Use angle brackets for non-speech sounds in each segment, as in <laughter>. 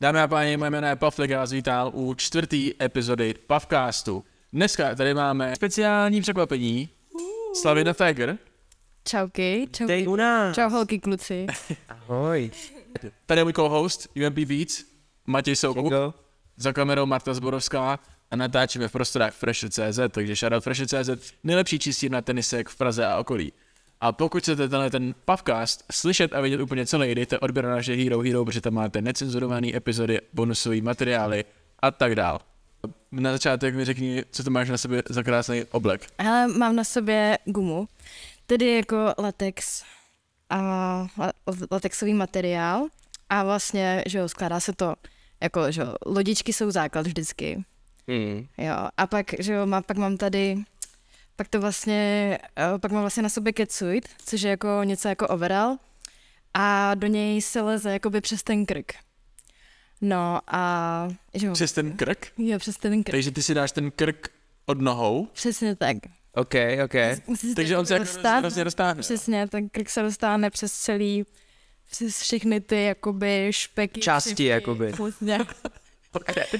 Dámy a páni, moje jméno je Pavlek, a vítám u čtvrtý epizody Pavcastu. Dneska tady máme speciální překvapení. Slavina Fager. Čauky, čauky. Dej u nás. Čau holky, kluci. <laughs> Ahoj. Tady je můj co-host, UMP Beats, Matěj Soukou. Za kamerou Marta Zborovská a natáčíme v prostorách Fresh.cz, takže shoutout Fresh.cz, nejlepší na tenisek v Praze a okolí. A pokud chcete tenhle ten podcast slyšet a vidět úplně celý, dejte odběr na naše Hero Hero, protože tam máte necenzurované epizody, bonusové materiály a tak dál. Na začátek mi řekni, co to máš na sobě za krásný oblek. Hele, mám na sobě gumu, tedy jako latex a latexový materiál a vlastně, že jo, skládá se to, jako, že jo, lodičky jsou základ vždycky. Mm. Jo, a pak, že jo, má, pak mám tady pak to vlastně, eh, pak mám vlastně na sobě kecuit, což je jako něco jako overall a do něj se leze jakoby přes ten krk. No a... Že přes ten krk? Jo, přes ten krk. Takže ty si dáš ten krk od nohou? Přesně tak. OK, OK. Musí Takže on se jako dostat, hrozně vlastně dostane. Přesně, ten krk se dostane přes celý, přes všechny ty jakoby špeky. Části křivky, jakoby. Přesně.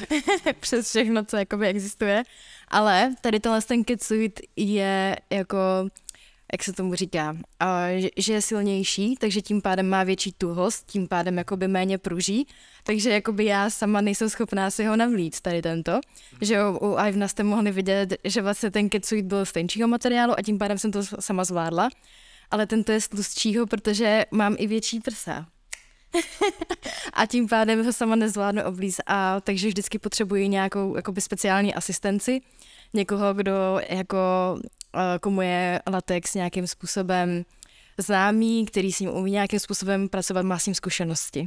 <laughs> přes všechno, co jakoby existuje. Ale tady tenhle ten kitsuit je jako jak se tomu říká, že, je silnější, takže tím pádem má větší tuhost, tím pádem jakoby méně pruží, takže jakoby já sama nejsem schopná si ho navlít tady tento, že jo, u Ivna jste mohli vidět, že vlastně ten ketsuit byl z tenčího materiálu a tím pádem jsem to sama zvládla, ale tento je z tlustšího, protože mám i větší prsa. <laughs> a tím pádem ho sama nezvládnu oblíz. A takže vždycky potřebuji nějakou jakoby speciální asistenci, někoho, kdo jako eh, komu je latex nějakým způsobem známý, který s ním umí nějakým způsobem pracovat, má s ním zkušenosti.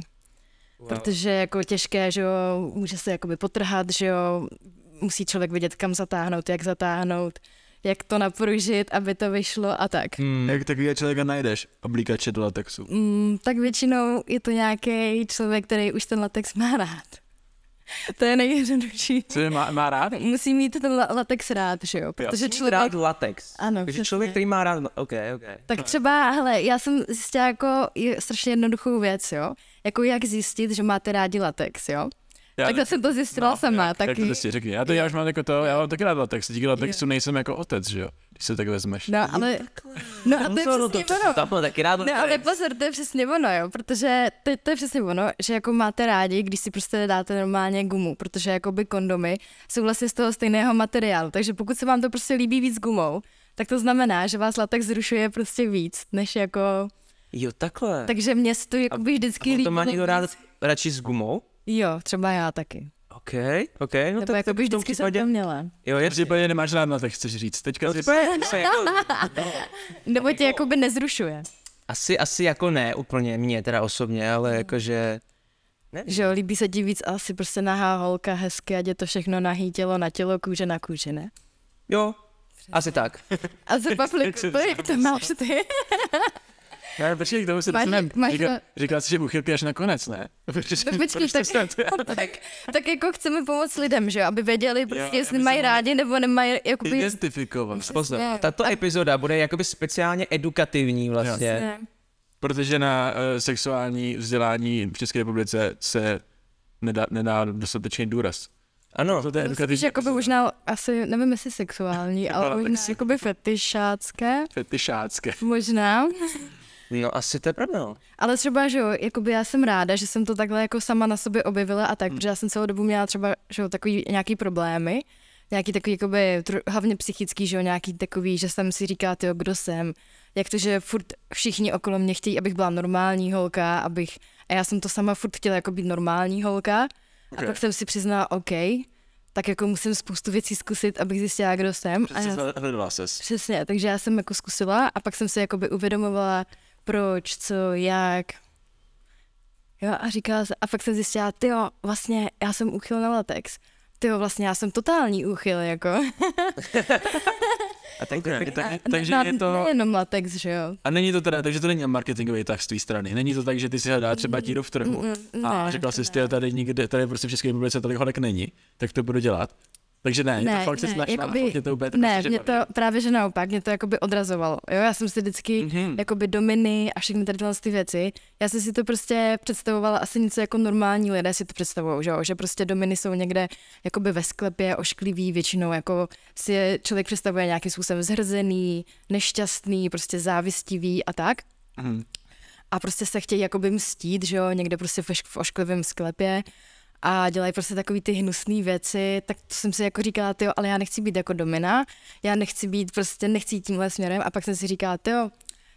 Wow. Protože jako těžké, že jo, může se jakoby potrhat, že jo, musí člověk vědět, kam zatáhnout, jak zatáhnout jak to napružit, aby to vyšlo a tak. Hmm. jak takový člověka najdeš, oblíkače do latexu? Hmm, tak většinou je to nějaký člověk, který už ten latex má rád. <laughs> to je nejjednodušší. Co je má, má rád? Musí mít ten la- latex rád, že jo? Protože jo. člověk... rád latex. Ano, Takže přesně. člověk, který má rád... OK, OK. Tak třeba, hele, já jsem zjistila jako strašně jednoduchou věc, jo? Jako jak zjistit, že máte rádi latex, jo? Já, tak to jsem to zjistila no, sama. Jak, taky. to si řekni. Já to já už mám jako to, já mám taky rád, latex, díky latexu nejsem jako otec, že jo? Když se tak vezmeš. No, ale, no, a to je no přesně ono. To, taky rád no, no ale pozor, to je přesně ono, jo, protože to, to je přesně ono, že jako máte rádi, když si prostě dáte normálně gumu, protože jakoby kondomy jsou vlastně z toho stejného materiálu, takže pokud se vám to prostě líbí víc gumou, tak to znamená, že vás latex zrušuje prostě víc, než jako... Jo, takhle. Takže mě se to by vždycky líbí. to má někdo rád radši s gumou? Jo, třeba já taky. OK, OK. No Nebo tak jako bych vždycky případě... jsem to měla. Jo, je případě nemáš rád tak, chceš říct. Teďka no, třeba... se <laughs> jako... No. Nebo tě jako by nezrušuje. Asi, asi jako ne úplně mě teda osobně, ale hmm. jakože... Nevím. Že jo, líbí se ti víc asi prostě nahá holka, hezky, ať je to všechno nahý tělo na tělo, kůže na kůži, ne? Jo, Přesně. asi tak. A zhruba <laughs> kolik to máš ty? Ne, počkej, k tomu se dostaneme. Říkala, Říkal jsi, že uchylky až nakonec, ne? <laughs> Protože, no, počkej, prostě <laughs> tak, tak, tak, jako chceme pomoct lidem, že aby věděli, prostě, jestli mají rádi nebo nemají. Jakoby... Identifikovat. Pozor, tato epizoda bude jakoby speciálně edukativní vlastně. Protože na uh, sexuální vzdělání v České republice se nedá, nedá dostatečný důraz. Ano, to je edukativní. Spíš jakoby možná asi, nevím jestli sexuální, <laughs> ale možná jakoby fetišácké. Fetišácké. Možná. No asi to je pravda. No. Ale třeba, že jo, jakoby já jsem ráda, že jsem to takhle jako sama na sobě objevila a tak, hmm. protože já jsem celou dobu měla třeba, že jo, takový nějaký problémy, nějaký takový, jakoby, hlavně psychický, že jo, nějaký takový, že jsem si říká, jo, kdo jsem, jak to, že furt všichni okolo mě chtějí, abych byla normální holka, abych, a já jsem to sama furt chtěla jako být normální holka, okay. a pak jsem si přiznala, OK, tak jako musím spoustu věcí zkusit, abych zjistila, kdo jsem. Přesně, a já, Přesně, takže já jsem jako zkusila a pak jsem se by uvědomovala, proč, co, jak. Jo, a říkala, a fakt jsem zjistila, ty jo, vlastně já jsem úchyl na latex. Ty jo, vlastně já jsem totální úchyl, jako. a tak, tak, tak, takže na, je to... Nejenom latex, že jo. A není to teda, takže to není marketingový tak z tvé strany. Není to tak, že ty si hledá třeba mm, tíru v trhu mm, mm, a řekla jsi, ty tady nikde, tady prostě v České republice tolik holek není, tak to budu dělat. Takže ne, ne fakt ne, se snažila, jakoby, mě to úplně Ne, prostě, mě to baví. právě že naopak, mě to jakoby odrazovalo. Jo, já jsem si vždycky mm-hmm. jakoby dominy a všechny tady tyhle ty věci, já jsem si to prostě představovala asi něco jako normální lidé si to představují, že jo? že prostě dominy jsou někde jakoby ve sklepě ošklivý, většinou jako si je člověk představuje nějakým způsobem zhrzený, nešťastný, prostě závistivý a tak. Mm. A prostě se chtějí jakoby mstít, že jo, někde prostě v ošklivém sklepě a dělají prostě takové ty hnusné věci, tak to jsem si jako říkala, jo, ale já nechci být jako Domina, já nechci být prostě, nechci jít tímhle směrem a pak jsem si říkala, jo,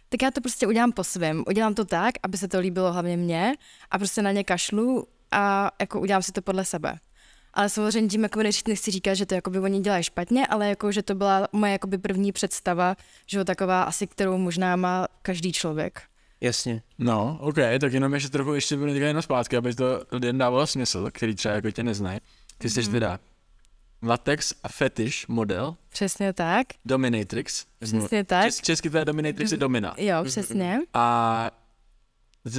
tak já to prostě udělám po svém, udělám to tak, aby se to líbilo hlavně mně a prostě na ně kašlu a jako udělám si to podle sebe. Ale samozřejmě tím jako neříct, nechci říkat, že to jako by oni dělají špatně, ale jako, že to byla moje jako by první představa, že jo, taková asi, kterou možná má každý člověk. Jasně. No, OK, tak jenom ještě trochu ještě budu jenom zpátky, aby to lidem dávalo smysl, který třeba jako tě neznají. Ty jsi mm. teda latex a fetish model. Přesně tak. Dominatrix. Přesně tak. Čes, česky to je Dominatrix je mhm. domina. Jo, přesně. Mhm. A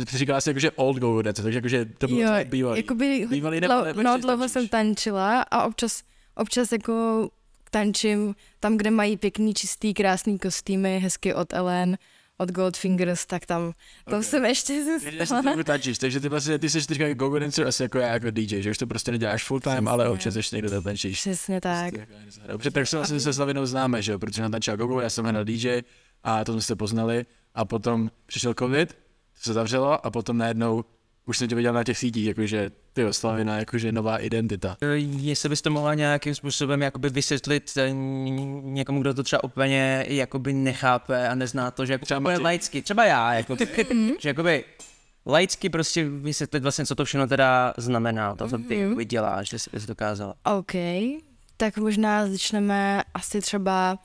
Říkala jsi jakože old go dance, takže jakože to bylo jo, bývalý. Jakoby, bývalý nebo, nebo no, dlouho jsem tančila a občas, občas jako tančím tam, kde mají pěkný, čistý, krásný kostýmy, hezky od Ellen od Goldfingers, tak tam, to okay. jsem ještě zůstala. Ještě takže ty vlastně, ty jsi teďka go dancer asi jako já, jako DJ, že už to prostě neděláš full time, Přesně. ale občas ještě někdo tančíš. Přesně prostě tak. Prostě, jako, Dobře, tak se vlastně se Slavinou známe, že jo, protože tančila go já jsem hned DJ a to jsme se poznali a potom přišel covid, to se zavřelo a potom najednou už jsem tě viděl na těch sítích, jakože ty oslavina jakože nová identita. E, jestli byste mohla nějakým způsobem jakoby vysvětlit e, někomu, kdo to třeba úplně jakoby nechápe a nezná to, že třeba úplně laicky, třeba já, jako, <laughs> mhm. že jakoby laicky prostě vysvětlit vlastně, co to všechno teda znamená, to, co ty děláš, že jsi dokázala. OK, tak možná začneme asi třeba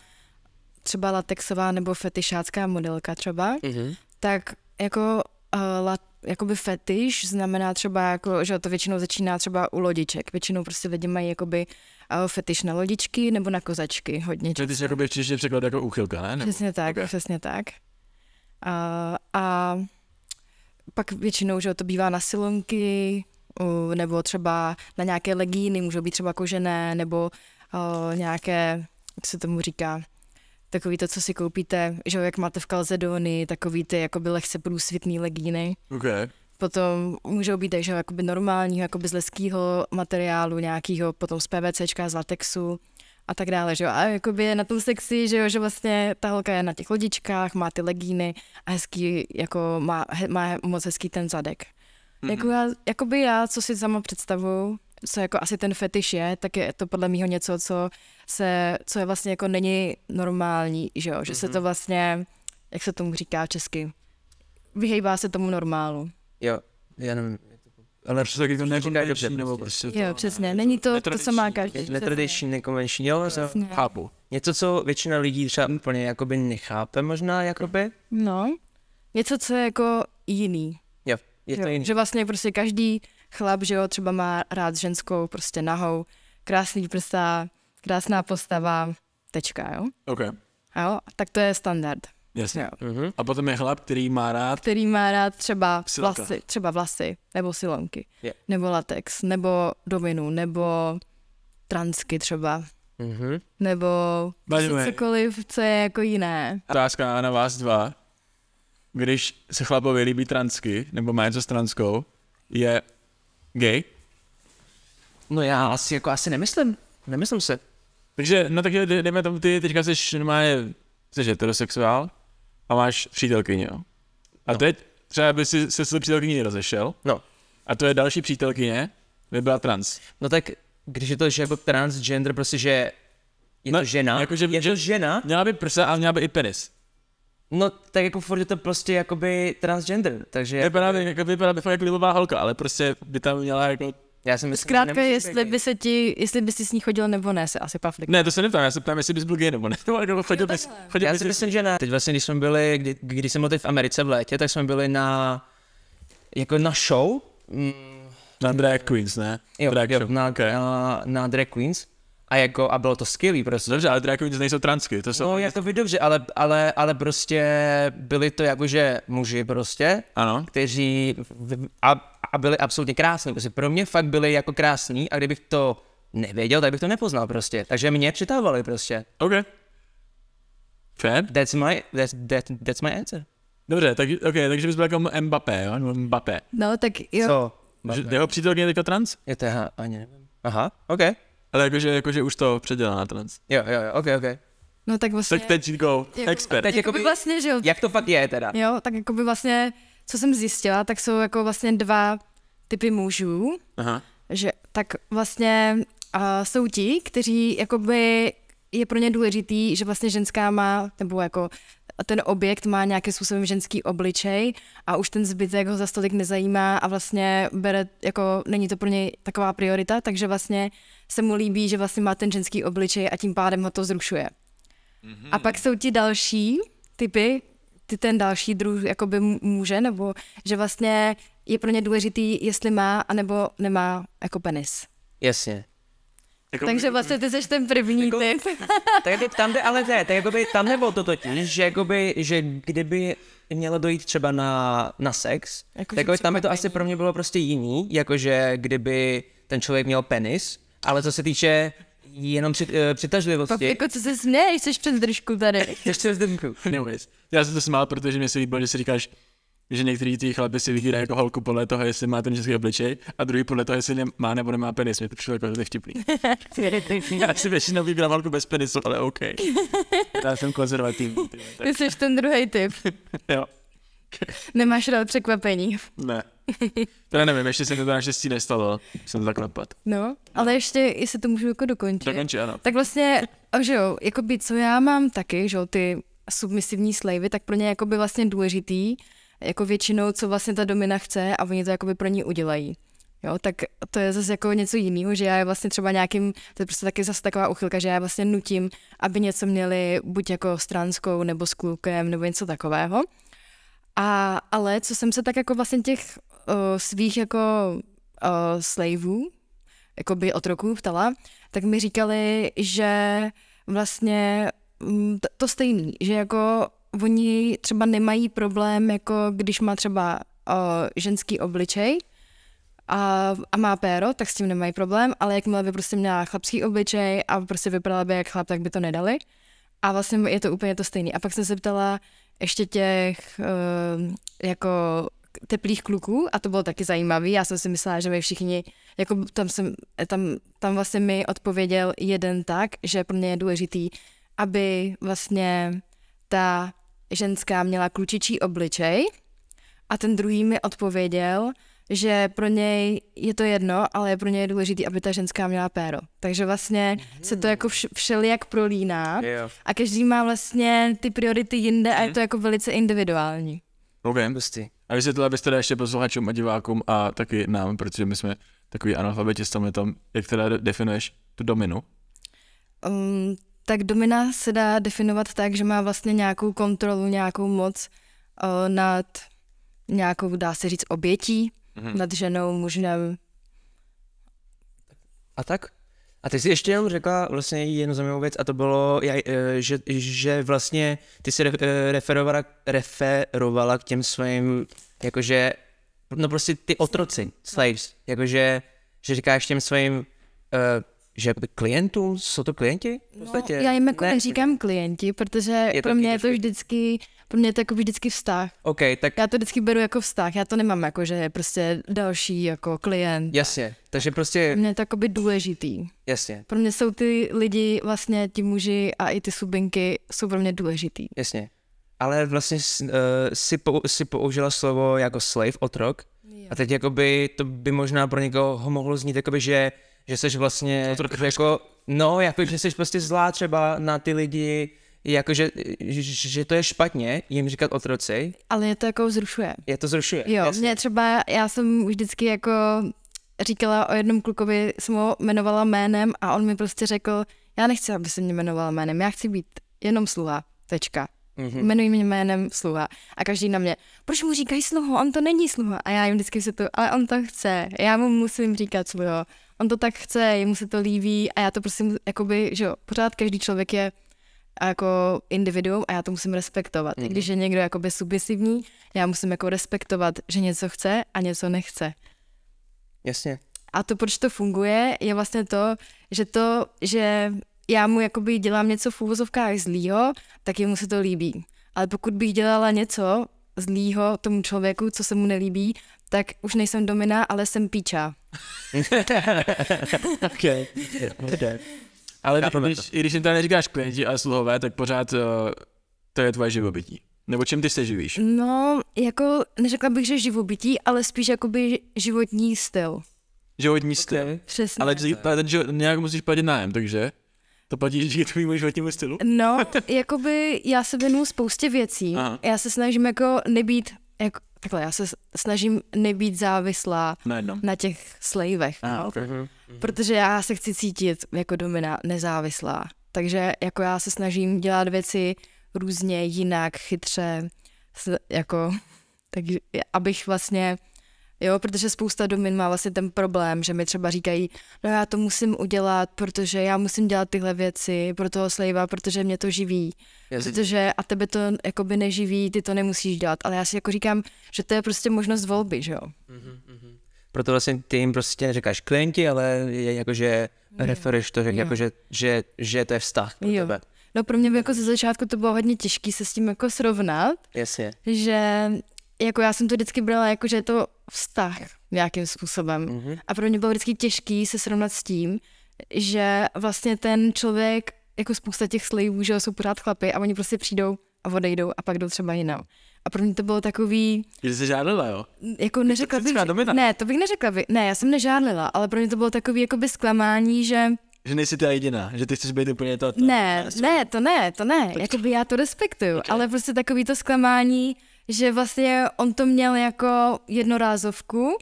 třeba latexová nebo fetišácká modelka třeba, mm-hmm. tak jako uh, lat, jakoby fetiš znamená třeba, jako, že to většinou začíná třeba u lodiček. Většinou prostě lidi mají jakoby eh, fetiš na lodičky nebo na kozačky hodně často. Fetiš jakoby čeště překlad jako úchylka, ne? Nebo... Přesně tak, okay. přesně tak. A, a pak většinou, že to bývá na silonky, nebo třeba na nějaké legíny, můžou být třeba kožené, nebo eh, nějaké, jak se tomu říká, takový to, co si koupíte, že jak máte v kalzedony, takový ty jakoby lehce průsvitný legíny. Okay. Potom můžou být takže jakoby normálního, jakoby z leského materiálu nějakého, potom z PVCčka, z latexu a tak dále, že jo. A jakoby je na tom sexy, že jo, že vlastně ta holka je na těch lodičkách, má ty legíny a hezký, jako má, má moc hezký ten zadek. Mm-hmm. Jako já, jakoby já, co si sama představuju, co jako asi ten fetiš je, tak je to podle mého něco, co, se, co je vlastně jako není normální, že jo? Že mm-hmm. se mhm. to vlastně, jak se tomu říká česky, vyhejbá se tomu normálu. Jo, já nevím. Ale prostě taky to nekonvenční, nebo prostě. prostě to, Jo, přesně, není to to, co má každý. Netradiční, nekonvenční, jo, přesně. chápu. Něco, co většina lidí třeba hm. úplně jakoby nechápe možná, jakoby. No, něco, co je jako jiný. Jo, je to jo, jiný. Že vlastně prostě každý chlap, že jo, třeba má rád ženskou, prostě nahou, krásný prsa, krásná postava, tečka, jo. Ok. Jo, tak to je standard. Jasně. Jo. Uh-huh. A potom je chlap, který má rád... Který má rád třeba Silka. vlasy, třeba vlasy, nebo silonky, yeah. nebo latex, nebo dominu, nebo transky třeba. Uh-huh. Nebo cokoliv, co je jako jiné. Otázka na vás dva. Když se chlapovi líbí transky, nebo má něco s transkou, je Gay? No já asi, jako asi nemyslím. Nemyslím se. Takže, no takže dejme tomu, ty teďka jsi normálně, jsi heterosexuál a máš přítelkyni, jo? A no. teď třeba by si se s přítelkyní rozešel. No. A to je další přítelkyně, by byla trans. No tak, když je to že jako transgender, prostě, že je no, to žena, jako, že, je že, to žena. Měla by prsa, ale měla by i penis. No, tak jako furt je to prostě jakoby transgender, takže... Jako... Vypadá, jako, vypadá fakt jako libová holka, ale prostě by tam měla jako... Já si myslím, Zkrátka, jestli by se ti, jestli bys s ní chodil nebo ne, se asi pavlik. Ne, to se neptám, já se ptám, jestli bys byl gay nebo ne. <laughs> No, jako chodil bys, chodil já si myslím, že ne. Teď vlastně, když jsme byli, kdy, když jsem byl teď v Americe v létě, tak jsme byli na, jako na show. Mm. Na drag queens, ne? Jo, drag jo show. Na, okay. na, na drag queens. A, jako, a bylo to skvělý prostě. Dobře, ale drag queens jako nejsou transky. To jsou... No, to jako vím dobře, ale, ale, ale prostě byli to jakože muži prostě, ano. kteří a, a byli absolutně krásní. Prostě pro mě fakt byli jako krásní a kdybych to nevěděl, tak bych to nepoznal prostě. Takže mě přitahovali prostě. OK. Fair. That's my, that's, that, that's my answer. Dobře, tak, okay, takže bys byl jako Mbappé, jo? Mbappé. No, tak jo. Co? Mbappé. Jeho přítelkyně je teďka trans? Je to, aha, ani nevím. Aha, OK. Ale jakože, jakože už to předělá na trans. Jo, jo, jo, ok, ok. No tak vlastně... Tak teď go, jako, expert. Teď jakoby, vlastně, že jo. Jak to fakt je teda? Jo, tak jakoby vlastně, co jsem zjistila, tak jsou jako vlastně dva typy mužů. Aha. Že tak vlastně uh, jsou ti, kteří jakoby je pro ně důležitý, že vlastně ženská má, nebo jako ten objekt má nějaký způsobem ženský obličej a už ten zbytek ho za stolik nezajímá a vlastně bere, jako není to pro něj taková priorita, takže vlastně se mu líbí, že vlastně má ten ženský obličej a tím pádem ho to zrušuje. Mm-hmm. A pak jsou ti další typy, ty ten další druh jakoby může, nebo že vlastně je pro ně důležitý, jestli má anebo nemá jako penis. Jasně. Jako, Takže vlastně ty jsi ten první jako, typ. <laughs> tak jako tam jde, ale ne, tak jako by tam nebo to totiž, že, by, že kdyby mělo dojít třeba na, na sex, jako, tak jako tam by to asi pro mě bylo prostě jiný, jakože kdyby ten člověk měl penis, ale co se týče jenom při, uh, přitažlivosti. Pap, jako co se směješ, jsi přes držku tady. <laughs> Jsi přes držku. <laughs> Anyways, já jsem to smál, protože mě se líbilo, že si říkáš, že některý ty chlapy si vybírají jako holku podle toho, jestli má ten český obličej a druhý podle toho, jestli má nebo nemá penis. Mě to přišlo jako hrozně vtipný. <laughs> já si většinou vybírám holku bez penisu, ale OK. Já jsem konzervativní. Ty jsi ten druhý typ. jo. Nemáš rád překvapení. Ne. <laughs> Teda nevím, ještě se mi to naštěstí nestalo, jsem tak napad. No, ale ještě, jestli to můžu jako dokončit. Dokončit, ano. Tak vlastně, že jo, jako by, co já mám taky, že jo, ty submisivní slavy, tak pro ně jako by vlastně důležitý, jako většinou, co vlastně ta domina chce a oni to jako by pro ní udělají. Jo, tak to je zase jako něco jiného, že já je vlastně třeba nějakým, to je prostě taky zase taková uchylka, že já je vlastně nutím, aby něco měli buď jako s transkou nebo s klukem nebo něco takového. A, ale co jsem se tak jako vlastně těch uh, svých jako uh, eh, slaveů, jako by otroků ptala, tak mi říkali, že vlastně mm, to, to stejný, že jako oni třeba nemají problém, jako když má třeba uh, ženský obličej a, a má péro, tak s tím nemají problém, ale jakmile by prostě měla chlapský obličej a prostě vypadala by jak chlap, tak by to nedali. A vlastně je to úplně to stejné. A pak jsem se ptala ještě těch uh, jako teplých kluků a to bylo taky zajímavé. Já jsem si myslela, že my všichni, jako tam, jsem, tam, tam vlastně mi odpověděl jeden tak, že pro mě je důležitý, aby vlastně ta ženská měla klučičí obličej a ten druhý mi odpověděl, že pro něj je to jedno, ale pro něj je důležité, aby ta ženská měla péro. Takže vlastně mm-hmm. se to jako vš- všelijak prolíná yeah. a každý má vlastně ty priority jinde a je mhm. to jako velice individuální. Okay. No a vysvětlila byste to ještě posluchačům a divákům a taky nám, protože my jsme takový analfabeti s tam tom, jak teda definuješ tu dominu? Um, tak domina se dá definovat tak, že má vlastně nějakou kontrolu, nějakou moc uh, nad nějakou, dá se říct, obětí, mm-hmm. nad ženou, mužem. A tak? A ty jsi ještě jenom řekla vlastně jednu zajímavou věc a to bylo, eh, že, že vlastně ty jsi eh, referovala, referovala k těm svým, jakože, no prostě ty otroci, slaves, jakože, že říkáš těm svým, eh, že klientům, jsou to klienti? No, já jim jako ne. neříkám klienti, protože je pro mě je to vždycky pro mě je to jako vždycky vztah. OK, tak... Já to vždycky beru jako vztah, já to nemám jako, že je prostě další jako klient. Jasně, takže prostě... mě je to důležitý. Jasně. Pro mě jsou ty lidi, vlastně ti muži a i ty subinky jsou pro mě důležitý. Jasně. Ale vlastně uh, si, pou, si použila slovo jako slave, otrok. Jo. A teď jakoby to by možná pro někoho mohlo znít jakoby, že, že jsi vlastně otrok. jako... No, jako, že jsi prostě zlá třeba na ty lidi, jako že, že to je špatně jim říkat otroci. Ale mě to jako zrušuje. Je to zrušuje. Jo, jasně. mě třeba, já jsem vždycky jako říkala o jednom klukovi, jsem ho jmenovala jménem a on mi prostě řekl, já nechci, aby se mě jmenovala jménem, já chci být jenom sluha, tečka. Mm-hmm. Jmenuji mě jménem sluha. A každý na mě, proč mu říkají sluho, on to není sluha. A já jim vždycky se to, ale on to chce, já mu musím říkat sluho. On to tak chce, jemu se to líbí a já to prostě, jakoby, že jo, pořád každý člověk je a jako individuum a já to musím respektovat. Mm. Když je někdo jakoby subjesivní, já musím jako respektovat, že něco chce a něco nechce. Jasně. A to, proč to funguje, je vlastně to, že to, že já mu jakoby dělám něco v úvozovkách zlýho, tak jemu se to líbí. Ale pokud bych dělala něco zlýho tomu člověku, co se mu nelíbí, tak už nejsem domina, ale jsem píča. <laughs> okay. <laughs> Ale když, když, i když jim tam neříkáš klienti, ale sluhové, tak pořád uh, to je tvoje živobytí. Nebo čím ty se živíš? No, jako neřekla bych, že živobytí, ale spíš jakoby životní styl. Životní okay. styl? Přesně. Ale ten život, nějak musíš platit nájem, takže to platí díky tvému životnímu stylu? No, jakoby já se věnuju spoustě věcí. Aha. Já se snažím jako nebýt jako Takhle, já se snažím nebýt závislá na, na těch slejvech. Ah, no? okay. Protože já se chci cítit jako domina nezávislá. Takže jako já se snažím dělat věci různě, jinak, chytře, jako, <laughs> takže abych vlastně Jo, protože spousta domin má vlastně ten problém, že mi třeba říkají, no já to musím udělat, protože já musím dělat tyhle věci pro toho slejva, protože mě to živí. Jasně. Protože a tebe to jakoby neživí, ty to nemusíš dělat. Ale já si jako říkám, že to je prostě možnost volby, že jo. Mm-hmm, mm-hmm. Proto vlastně ty jim prostě neříkáš klienti, ale je jakože že referuješ to, že, že, že, že to je vztah pro jo. tebe. No pro mě by jako ze začátku to bylo hodně těžké se s tím jako srovnat. Jasně. Že jako já jsem to vždycky brala jako, že je to vztah nějakým způsobem. Mm-hmm. A pro mě bylo vždycky těžký se srovnat s tím, že vlastně ten člověk, jako spousta těch slejů, že jsou pořád chlapy a oni prostě přijdou a odejdou a pak jdou třeba jinam. A pro mě to bylo takový... Že jsi žádlila, jo? Jako neřekla bych... Ne, to bych neřekla. By, ne, já jsem nežádlila, ale pro mě to bylo takový jako by zklamání, že... Že nejsi ta jediná, že ty chceš být úplně to. to. Ne, ne, to ne, to ne. Jakoby já to respektuju, okay. ale prostě takový to zklamání, že vlastně on to měl jako jednorázovku,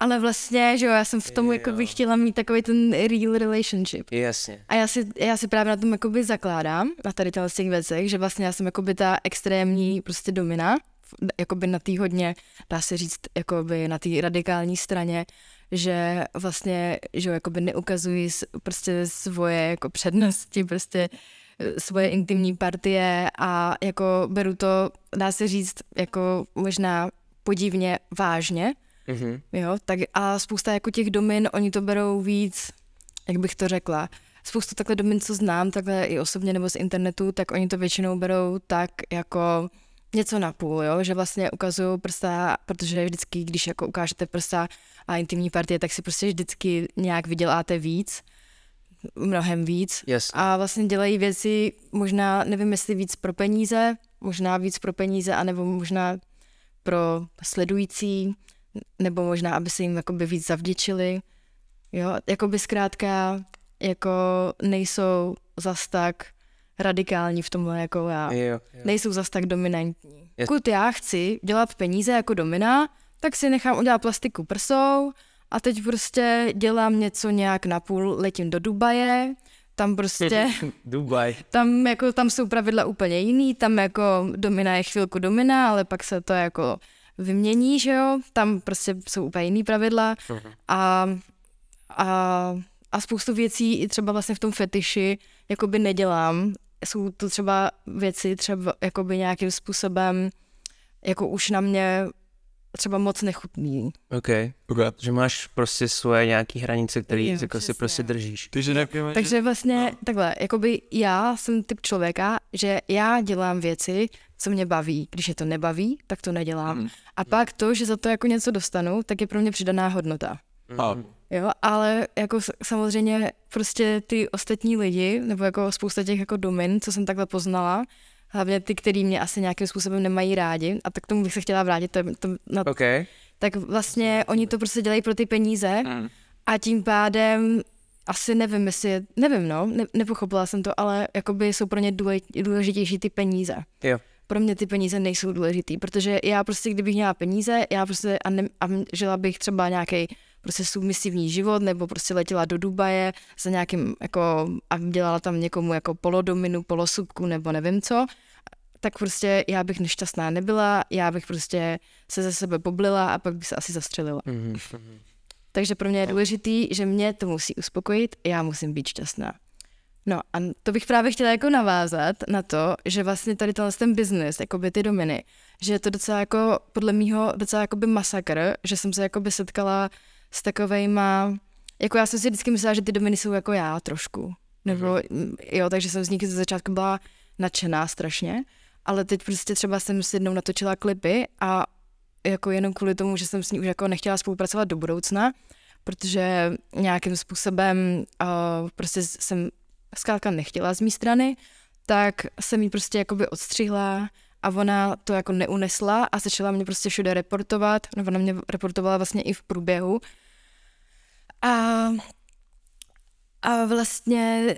ale vlastně, že jo, já jsem v tom jako bych chtěla mít takový ten real relationship. Jasně. A já si, já si právě na tom by zakládám, na tady těchto těch věcech, že vlastně já jsem by ta extrémní prostě domina, by na té hodně, dá se říct, jako by na té radikální straně, že vlastně, že jo, by neukazují prostě svoje jako přednosti, prostě svoje intimní partie a jako beru to, dá se říct, jako možná podivně vážně. Mm-hmm. Jo, tak a spousta jako těch domin, oni to berou víc, jak bych to řekla, spoustu takhle domin, co znám, takhle i osobně nebo z internetu, tak oni to většinou berou tak jako něco na půl, jo? že vlastně ukazují prsa, protože vždycky, když jako ukážete prsa a intimní partie, tak si prostě vždycky nějak vyděláte víc mnohem víc. Yes. A vlastně dělají věci, možná nevím, jestli víc pro peníze, možná víc pro peníze, anebo možná pro sledující, nebo možná, aby se jim jakoby víc zavděčili. Jo, jakoby zkrátka jako nejsou zas tak radikální v tomhle jako já. Jo, jo. Nejsou zas tak dominantní. Yes. Pokud já chci dělat peníze jako domina, tak si nechám udělat plastiku prsou, a teď prostě dělám něco nějak na půl, letím do Dubaje, tam prostě... <laughs> Dubaj. Tam, jako, tam jsou pravidla úplně jiný, tam jako domina je chvilku domina, ale pak se to jako vymění, že jo? Tam prostě jsou úplně jiný pravidla mhm. a, a, a spoustu věcí i třeba vlastně v tom fetiši jakoby nedělám. Jsou to třeba věci třeba jakoby nějakým způsobem jako už na mě třeba moc nechutný. OK. okay. Že máš prostě svoje nějaké hranice, které jako si prostě držíš. Takže, nepíme, Takže vlastně no. takhle, jakoby já jsem typ člověka, že já dělám věci, co mě baví. Když je to nebaví, tak to nedělám. Mm. A pak to, že za to jako něco dostanu, tak je pro mě přidaná hodnota. Mm. Jo, ale jako samozřejmě prostě ty ostatní lidi, nebo jako spousta těch jako domin, co jsem takhle poznala, hlavně ty, který mě asi nějakým způsobem nemají rádi, a tak tomu bych se chtěla vrátit, to, to, na, okay. tak vlastně oni to prostě dělají pro ty peníze mm. a tím pádem asi nevím, jestli, nevím no, ne, nepochopila jsem to, ale jakoby jsou pro ně důležitější ty peníze. Jo. Pro mě ty peníze nejsou důležitý, protože já prostě, kdybych měla peníze, já prostě a, ne, a žila bych třeba nějaký prostě submisivní život, nebo prostě letěla do Dubaje za nějakým, jako, a dělala tam někomu jako polodominu, polosubku, nebo nevím co, tak prostě já bych nešťastná nebyla, já bych prostě se ze sebe poblila a pak bych se asi zastřelila. Mm-hmm. Takže pro mě je no. důležitý, že mě to musí uspokojit, já musím být šťastná. No a to bych právě chtěla jako navázat na to, že vlastně tady tenhle ten biznis, jako by ty dominy, že je to docela jako, podle mýho, docela jako by masakr, že jsem se jako by setkala s takovejma, jako já jsem si vždycky myslela, že ty dominy jsou jako já trošku. Nebo, mhm. mm, jo, takže jsem z nich ze začátku byla nadšená strašně, ale teď prostě třeba jsem si jednou natočila klipy a jako jenom kvůli tomu, že jsem s ní už jako nechtěla spolupracovat do budoucna, protože nějakým způsobem uh, prostě jsem zkrátka nechtěla z mé strany, tak jsem jí prostě jakoby odstřihla a ona to jako neunesla a začala mě prostě všude reportovat, nebo ona mě reportovala vlastně i v průběhu a, a vlastně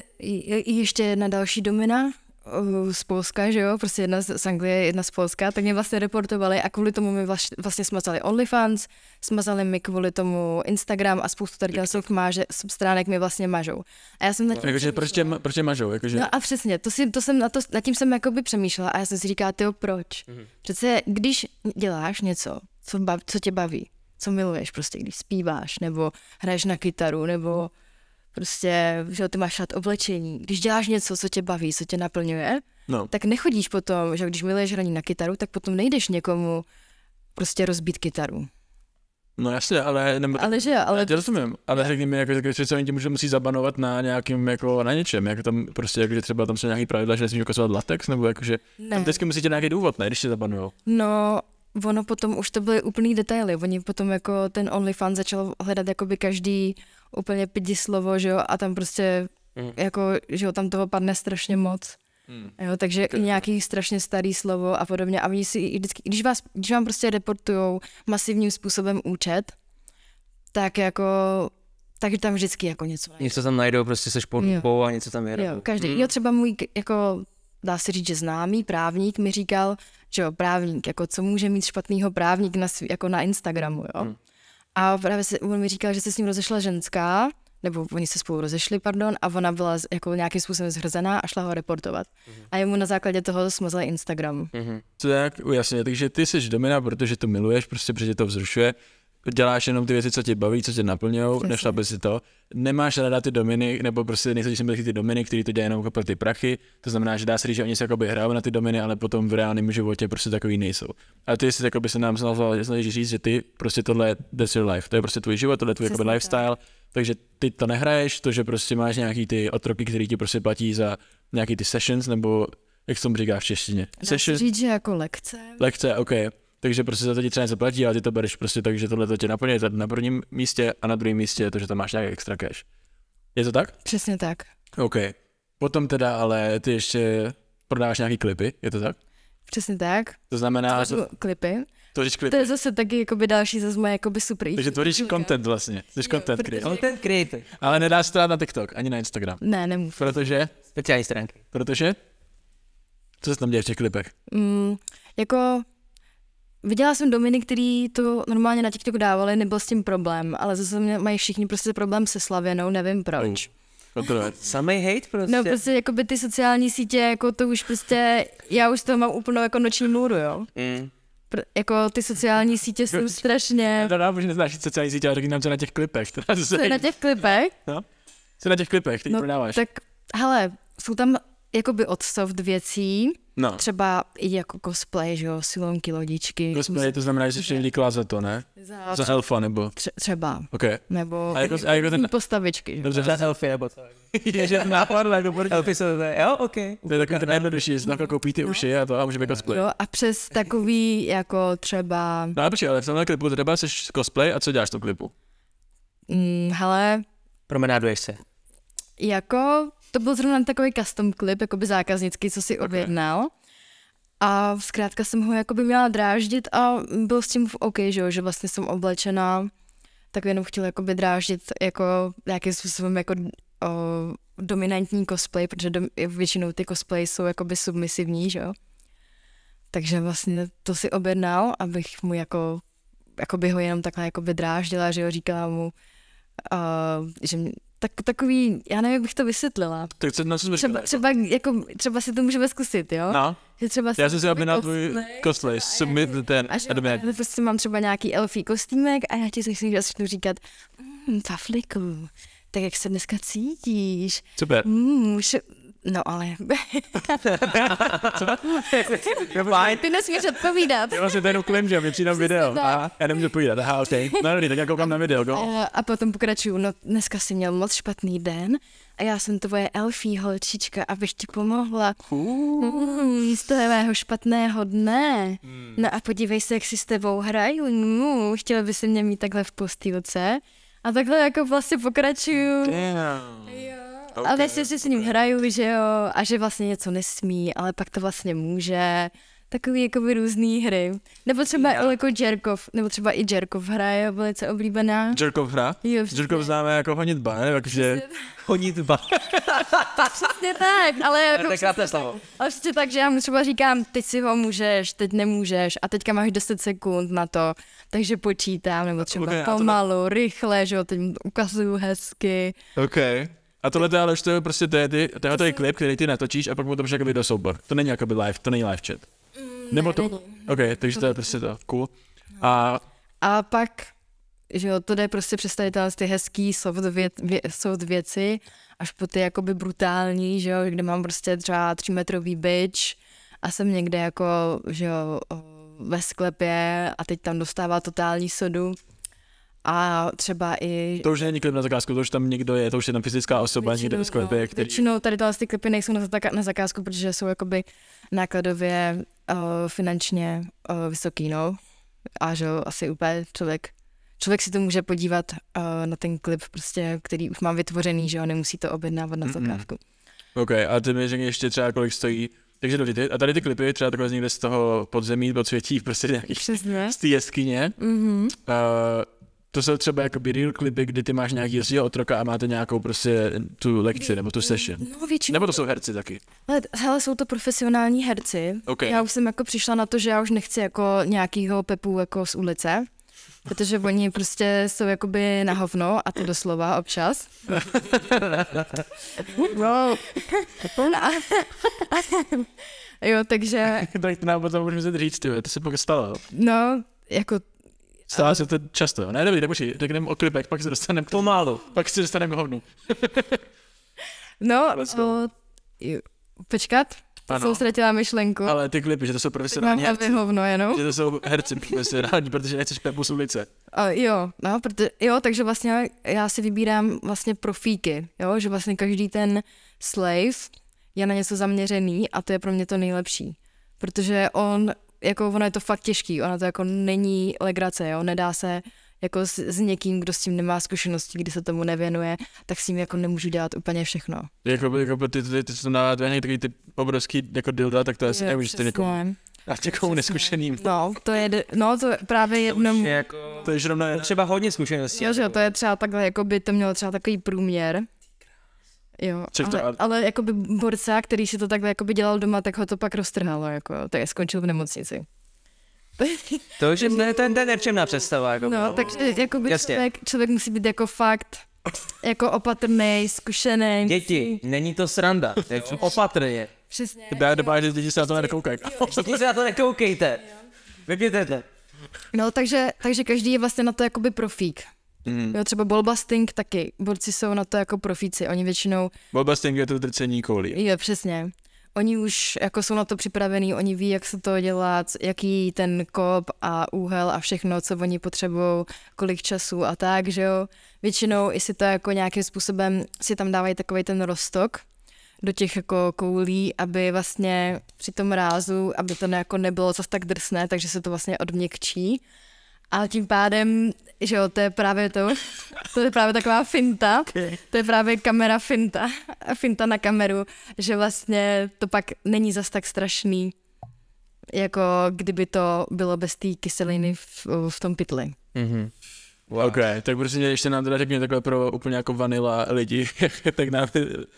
ještě na další domina, eh, z Polska, že jo, prostě jedna z, z Anglie, jedna z Polska, tak mě vlastně reportovali a kvůli tomu mi vlastně smazali OnlyFans, smazali mi kvůli tomu Instagram a spoustu tady těch máže, stránek mi vlastně mažou. A já jsem nad tím... Jakože proč tě, proč tě mažou? Jakože... No a přesně, to, si, to jsem na to, nad tím jsem jakoby přemýšlela a já jsem si říkala, tyjo, proč? Mhm. Přece když děláš něco, co, bav, co tě baví, co miluješ prostě, když zpíváš, nebo hraješ na kytaru, nebo mm. prostě, že ty máš rád oblečení. Když děláš něco, co tě baví, co tě naplňuje, no. tak nechodíš potom, že když miluješ hraní na kytaru, tak potom nejdeš někomu prostě rozbít kytaru. No jasně, ale... Nebo, ale že ale... Já rozumím, ale řekni mi, jako, že se oni tě musí zabanovat na nějakým, jako na něčem, jako tam prostě, jako, že třeba tam jsou nějaký pravidla, že nesmíš ukazovat jako latex, nebo jako, že ne. tam vždycky musíte nějaký důvod, ne, když tě zabanujou. No, ono potom už to byly úplný detaily. Oni potom jako ten OnlyFans začal hledat jakoby každý úplně pidi slovo, že jo, a tam prostě mm. jako, že jo, tam toho padne strašně moc. Mm. Jo, takže okay. nějaký strašně starý slovo a podobně. A oni si vždycky, když, vás, když vám prostě reportujou masivním způsobem účet, tak jako takže tam vždycky jako něco najdou. Něco tam najdou, prostě seš pod a něco tam je. Jo, každý. Mm. Jo, třeba můj jako dá se říct, že známý právník mi říkal, že jo, právník, jako co může mít špatného právník na, svý, jako na Instagramu, jo. Hmm. A právě se, on mi říkal, že se s ním rozešla ženská, nebo oni se spolu rozešli, pardon, a ona byla jako nějakým způsobem zhrzená a šla ho reportovat. Mm-hmm. A jemu na základě toho smazali Instagram. Mm-hmm. To tak, jasně, takže ty jsi domina, protože to miluješ, prostě protože to vzrušuje děláš jenom ty věci, co tě baví, co tě naplňují, aby si to. Nemáš ráda ty dominy, nebo prostě nejsou si sympatické ty dominy, které to dělají jenom pro ty prachy. To znamená, že dá se říct, že oni se jakoby hrajou na ty dominy, ale potom v reálném životě prostě takový nejsou. A ty si jakoby se nám snažíš říct, že ty prostě tohle je your life, to je prostě tvůj život, tohle je tvůj jakoby lifestyle, takže ty to nehraješ, to, že prostě máš nějaký ty otroky, který ti prostě platí za nějaký ty sessions, nebo jak se tomu říká v češtině? Dá Session? říct, že jako lekce. Lekce, OK takže prostě za to ti třeba něco platí, ale ty to bereš prostě tak, že tohle to tě naplňuje tady na prvním místě a na druhém místě je to, že tam máš nějaký extra cash. Je to tak? Přesně tak. OK. Potom teda ale ty ještě prodáváš nějaký klipy, je to tak? Přesně tak. To znamená... Tvořu to... Jako klipy. Tvoříš klipy. To je zase taky jakoby další zase moje jakoby super Takže tvoříš content vlastně, jsi jo, content creator. Content creator. Ale nedá se na TikTok, ani na Instagram. Ne, nemůžu. Protože? Speciální stránky. Protože? Co se tam děje v těch klipech? Mm, jako Viděla jsem dominy, který to normálně na TikTok dávali, nebyl s tím problém, ale zase mají všichni prostě problém se Slavěnou, nevím proč. Mm. hate no prostě. No prostě jako by ty sociální sítě, jako to už prostě, já už to mám úplnou jako noční můru, jo. Mm. Pr- jako ty sociální sítě jsou strašně... No, no, možná neznáš sociální sítě, ale řekni nám, co na těch klipech. co je na těch klipech? No, co na těch klipech, ty no, prodáváš. Tak, hele, jsou tam jakoby odsoft věcí, no. třeba i jako cosplay, že jo, silonky, lodičky. Cosplay, to znamená, že se všichni líklá za to, ne? Za, za elfa nebo? Tře- třeba. Okay. Nebo a jako, a jako ten... <laughs> postavičky. Dobře, za elfy nebo co? <laughs> Ježe, že to nápad, tak dobrý. Elfy jsou to, jo, OK. To je takový ten jednodušší, znak, koupí ty no. uši a to a může být cosplay. Jo, a přes takový jako třeba... No ale počkej, ale v tomhle klipu třeba jsi cosplay a co děláš v tom klipu? Mm, hele... Promenáduješ se. Jako to byl zrovna takový custom klip, jakoby zákaznický, co si okay. objednal. A zkrátka jsem ho jakoby měla dráždit a byl s tím v OK, že, jo, že vlastně jsem oblečená, tak jenom jako jakoby dráždit jako nějakým způsobem jako o, dominantní cosplay, protože do, většinou ty cosplay jsou jakoby submisivní, že jo. Takže vlastně to si objednal, abych mu jako, jako by ho jenom takhle jako by dráždila, že jo, říkala mu, uh, že, tak, takový, já nevím, jak bych to vysvětlila. Tak co, na co jsme třeba, jako? třeba, jako, třeba si to můžeme zkusit, jo? No. Že třeba já jsem si aby na tvůj cosplay, submit já, ten a že, a prostě mám třeba nějaký elfí kostýmek a já ti začnu začnu říkat, mm, tafliku, tak jak se dneska cítíš? Super. Mm, No ale... <laughs> Co? Ty nesmíš odpovídat. Já vlastně to jenom klim, že mě přijde video. A já nemůžu odpovídat. Aha, okay. No dobrý, tak já koukám na video. Go. Eh, a, potom pokračuju. No dneska jsi měl moc špatný den a já jsem tvoje elfí holčička, abych ti pomohla mm, z mého špatného dne. Mm. No a podívej se, jak si s tebou hraju. Mm, chtěla by se mě mít takhle v postýlce. A takhle jako vlastně pokračuju. Damn. Jo. Okay. Ale vlastně že s ním hraju, že jo, a že vlastně něco nesmí, ale pak to vlastně může. Takový jako by různý hry. Nebo třeba yeah. jako Jerkov, nebo třeba i Jerkov hra je velice oblíbená. Jerkov hra? Jo, Jerkov známe jako honitba, ne? Takže honitba. <laughs> přesně tak, ale <laughs> jako... Tak krásné slovo. Ale přesně tak, že já mu třeba říkám, teď si ho můžeš, teď nemůžeš a teďka máš 10 sekund na to, takže počítám, nebo třeba okay, pomalu, to... rychle, že jo, teď mu ukazuju hezky. Okay. A tohle je ale to je prostě to je, ty, je, to je klip, který ty natočíš a pak potom jakoby do soubor. To není jakoby live, to není live chat. Mm, ne, Nebo to? Není. Ok, takže to je prostě to, cool. No. A, a pak, že jo, to jde prostě přes tady ty hezký soft, vě, vě, soft věci, až po ty jakoby brutální, že jo, kde mám prostě třeba třímetrový bitch a jsem někde jako, že jo, ve sklepě a teď tam dostává totální sodu a třeba i... To už je klip na zakázku, to už tam někdo je, to už je tam fyzická osoba, většinou, někde z no, který... Většinou tady tohle ty klipy nejsou na, zaka- na zakázku, protože jsou jakoby nákladově uh, finančně uh, vysoký, no. A že asi úplně člověk člověk si to může podívat uh, na ten klip, prostě, který už mám vytvořený, že on nemusí to objednávat na zakázku. mm hmm OK, a ty mi řekni ještě třeba, kolik stojí takže dobře, a tady ty klipy třeba takhle někde z toho podzemí, do světí, prostě nějaký Přesně. z té jeskyně. Mm-hmm. Uh, to jsou třeba by real klipy, kdy ty máš nějaký svého otroka a máte nějakou prostě tu lekci nebo tu session. No, většinou... Nebo to jsou herci taky? Ale, hele, jsou to profesionální herci. Okay. Já už jsem jako přišla na to, že já už nechci jako nějakýho pepu jako z ulice. Protože oni prostě jsou jakoby na hovno a to doslova občas. <laughs> No. jo, takže... <laughs> to nám potom můžeme se říct, ty, to se pak stalo. No, jako Stává se to často, jo? Ne, dobrý, tak počkej, řekneme o klipech, pak se dostaneme k tomu. Pomalu. Pak se dostaneme k hovnu. <laughs> no, o, počkat, ano. jsem ztratila myšlenku. Ale ty klipy, že to jsou profesionální mám herci. hovno jenom. Že to jsou herci profesionální, protože nechceš Pepu z ulice. A jo, no, proto, jo, takže vlastně já si vybírám vlastně profíky, jo, že vlastně každý ten slave je na něco zaměřený a to je pro mě to nejlepší. Protože on jako ono je to fakt těžký, ono to jako není legrace, jo, nedá se jako s, s někým, kdo s tím nemá zkušenosti, kdy se tomu nevěnuje, tak s tím jako nemůžu dělat úplně všechno. Jako, jako ty, ty, ty, ty, na ty, ty obrovský jako dilda, tak to asi je, nemůžeš ty někomu. A těkou neskušeným. No, to je, no to právě jednou. To, je jako, to je zrovna třeba hodně zkušeností. Jo, že jo, jako- to je třeba takhle, jako by to mělo třeba takový průměr, Jo, to... ale, ale jakoby borca, který si to takhle jakoby dělal doma, tak ho to pak roztrhalo, jako, tak je skončil v nemocnici. <laughs> to je, ne, to je nepříjemná představa. Jako, no, no, takže jako by člověk, člověk musí být jako fakt jako opatrný, zkušený. Děti, není to sranda, jako opatrně. Přesně. Já doba, že děti se na to nekoukají. Děti se na to nekoukejte. Vypněte to. No, takže, takže každý je vlastně na to jakoby profík. Mm. Jo, třeba Bolba taky, borci jsou na to jako profíci, oni většinou... Bolba je to drcení koulí. Jo, přesně. Oni už jako jsou na to připravení, oni ví, jak se to dělá, jaký ten kop a úhel a všechno, co oni potřebují, kolik času a tak, že jo. Většinou, jestli to jako nějakým způsobem si tam dávají takový ten rostok, do těch jako koulí, aby vlastně při tom rázu, aby to ne, jako nebylo zase tak drsné, takže se to vlastně odměkčí a tím pádem, že jo, to je právě to, to je právě taková finta, <laughs> to je právě kamera finta, finta na kameru, že vlastně to pak není zas tak strašný, jako kdyby to bylo bez té kyseliny v, v tom pytli. Mm-hmm. Wow. Ok, tak prosím tě, ještě nám teda řekni takhle pro úplně jako vanila lidi, <laughs> tak nám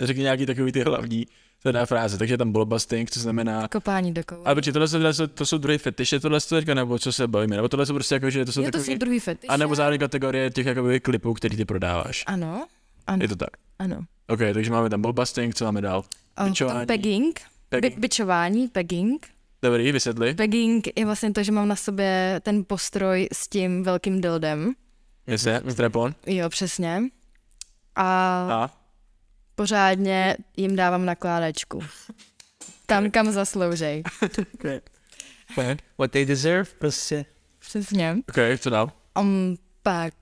řekni nějaký takový ty hlavní na fráze, takže tam bulbasting, co znamená... Kopání do kovů. Ale protože tohle, tohle, tohle, to jsou druhý fetiše, tohle to teďka, nebo co se bavíme, nebo tohle jsou prostě jako, že to jsou, jo, to jsou druhý fetiše. A nebo zároveň kategorie těch jakoby, klipů, který ty prodáváš. Ano, ano. Je to tak? Ano. OK, takže máme tam bullbusting, co máme dál? Um, bičování. Pegging. Pegging. bičování, pegging. Dobrý, vysvětli. Pegging je vlastně to, že mám na sobě ten postroj s tím velkým dildem. Jasně, strapon. Jo, přesně. A, a? pořádně jim dávám nakládačku. Tam, kam zasloužej. What they deserve, prostě. Přesně. Ok, co dál? Um, pak.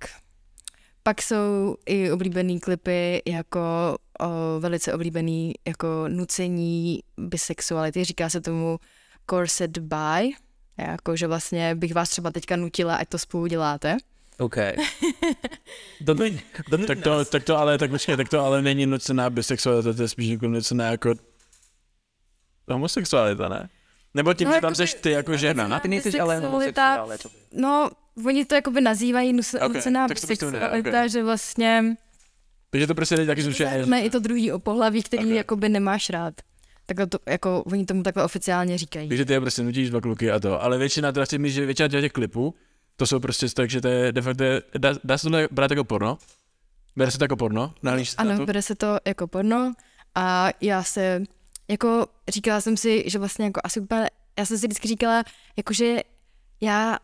Pak jsou i oblíbený klipy jako o, velice oblíbený jako nucení bisexuality. Říká se tomu corset by. Jako, že vlastně bych vás třeba teďka nutila, ať to spolu děláte. OK. To <laughs> není, to není tak, to, tak to ale, tak počkej, tak to ale není nucená bisexualita, to je spíš jako nucená jako homosexualita, ne? Nebo tím, no, že tam jsi ty jako žena, ne? No, ty nejsi ale homosexualita. No, oni to jakoby nazývají nucená okay, bisexualita, okay. že vlastně... Takže to prostě není taky zrušené. Ne, i to druhý o pohlaví, který okay. jakoby nemáš rád. Tak to, jako, oni tomu takhle oficiálně říkají. Takže ty je prostě nutíš dva kluky a to. Ale většina, teda si myslím, že většina těch klipů to jsou prostě, takže to je, de facto, je, dá, dá se to brát jako porno? Bere se to jako porno? ano, na ano, bere se to jako porno a já se, jako říkala jsem si, že vlastně jako asi úplně, já jsem si vždycky říkala, jakože já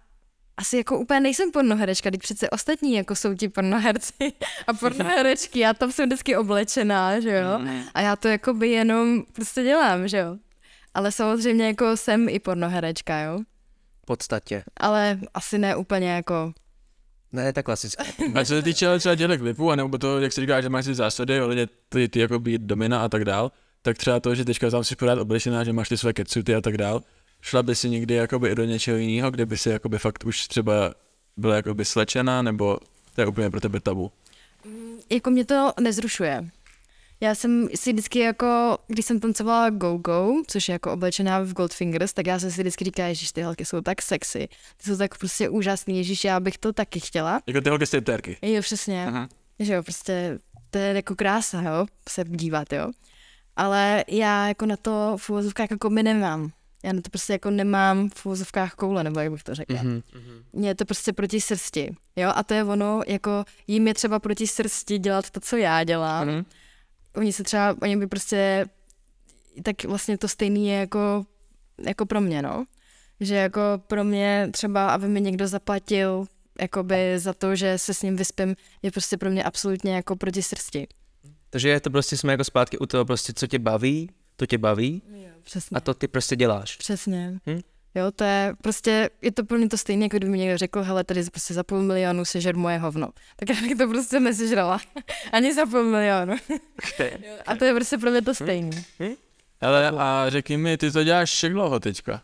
asi jako úplně nejsem pornoherečka, teď přece ostatní jako jsou ti pornoherci a pornoherečky, já tam jsem vždycky oblečená, že jo, a já to jako by jenom prostě dělám, že jo. Ale samozřejmě jako jsem i pornoherečka, jo podstatě. Ale asi ne úplně jako ne, tak klasické. A co se týče třeba těch klipů, anebo to, jak si říká, že máš ty zásady, ohledně ty, ty jako být domina a tak dál, tak třeba to, že teďka tam si pořád oblečená, že máš ty své kecuty a tak dál, šla by si někdy jakoby i do něčeho jiného, kde by si jakoby fakt už třeba byla jakoby slečená, nebo to je úplně pro tebe tabu? Mm, jako mě to nezrušuje. Já jsem si vždycky jako, když jsem tancovala go-go, což je jako oblečená v Goldfingers, tak já jsem si vždycky říkala, že ty holky jsou tak sexy, ty jsou tak prostě úžasný, ježíš, já bych to taky chtěla. Jako ty holky stejterky. Jo, přesně. Aha. Že jo, prostě to je jako krása, jo, se dívat, jo. Ale já jako na to v úvozovkách jako my nemám. Já na to prostě jako nemám v úvozovkách koule, nebo jak bych to řekla. Mm-hmm. je to prostě proti srsti, jo, a to je ono, jako jim je třeba proti srsti dělat to, co já dělám, mm-hmm oni se třeba, oni by prostě, tak vlastně to stejný je jako, jako pro mě, no. Že jako pro mě třeba, aby mi někdo zaplatil jakoby za to, že se s ním vyspím, je prostě pro mě absolutně jako proti srsti. Takže je to prostě, jsme jako zpátky u toho prostě, co tě baví, to tě baví jo, přesně. a to ty prostě děláš. Přesně. Hm? Jo, to je prostě, je to plně to stejné, jako kdyby mi někdo řekl, hele, tady prostě za půl milionu sežer moje hovno. Tak já bych to prostě nesežrala. <laughs> Ani za půl milionu. <laughs> A to je prostě pro mě to hm? stejné. Hmm? Hmm? Ale a řekni mi, ty to děláš jak dlouho teďka?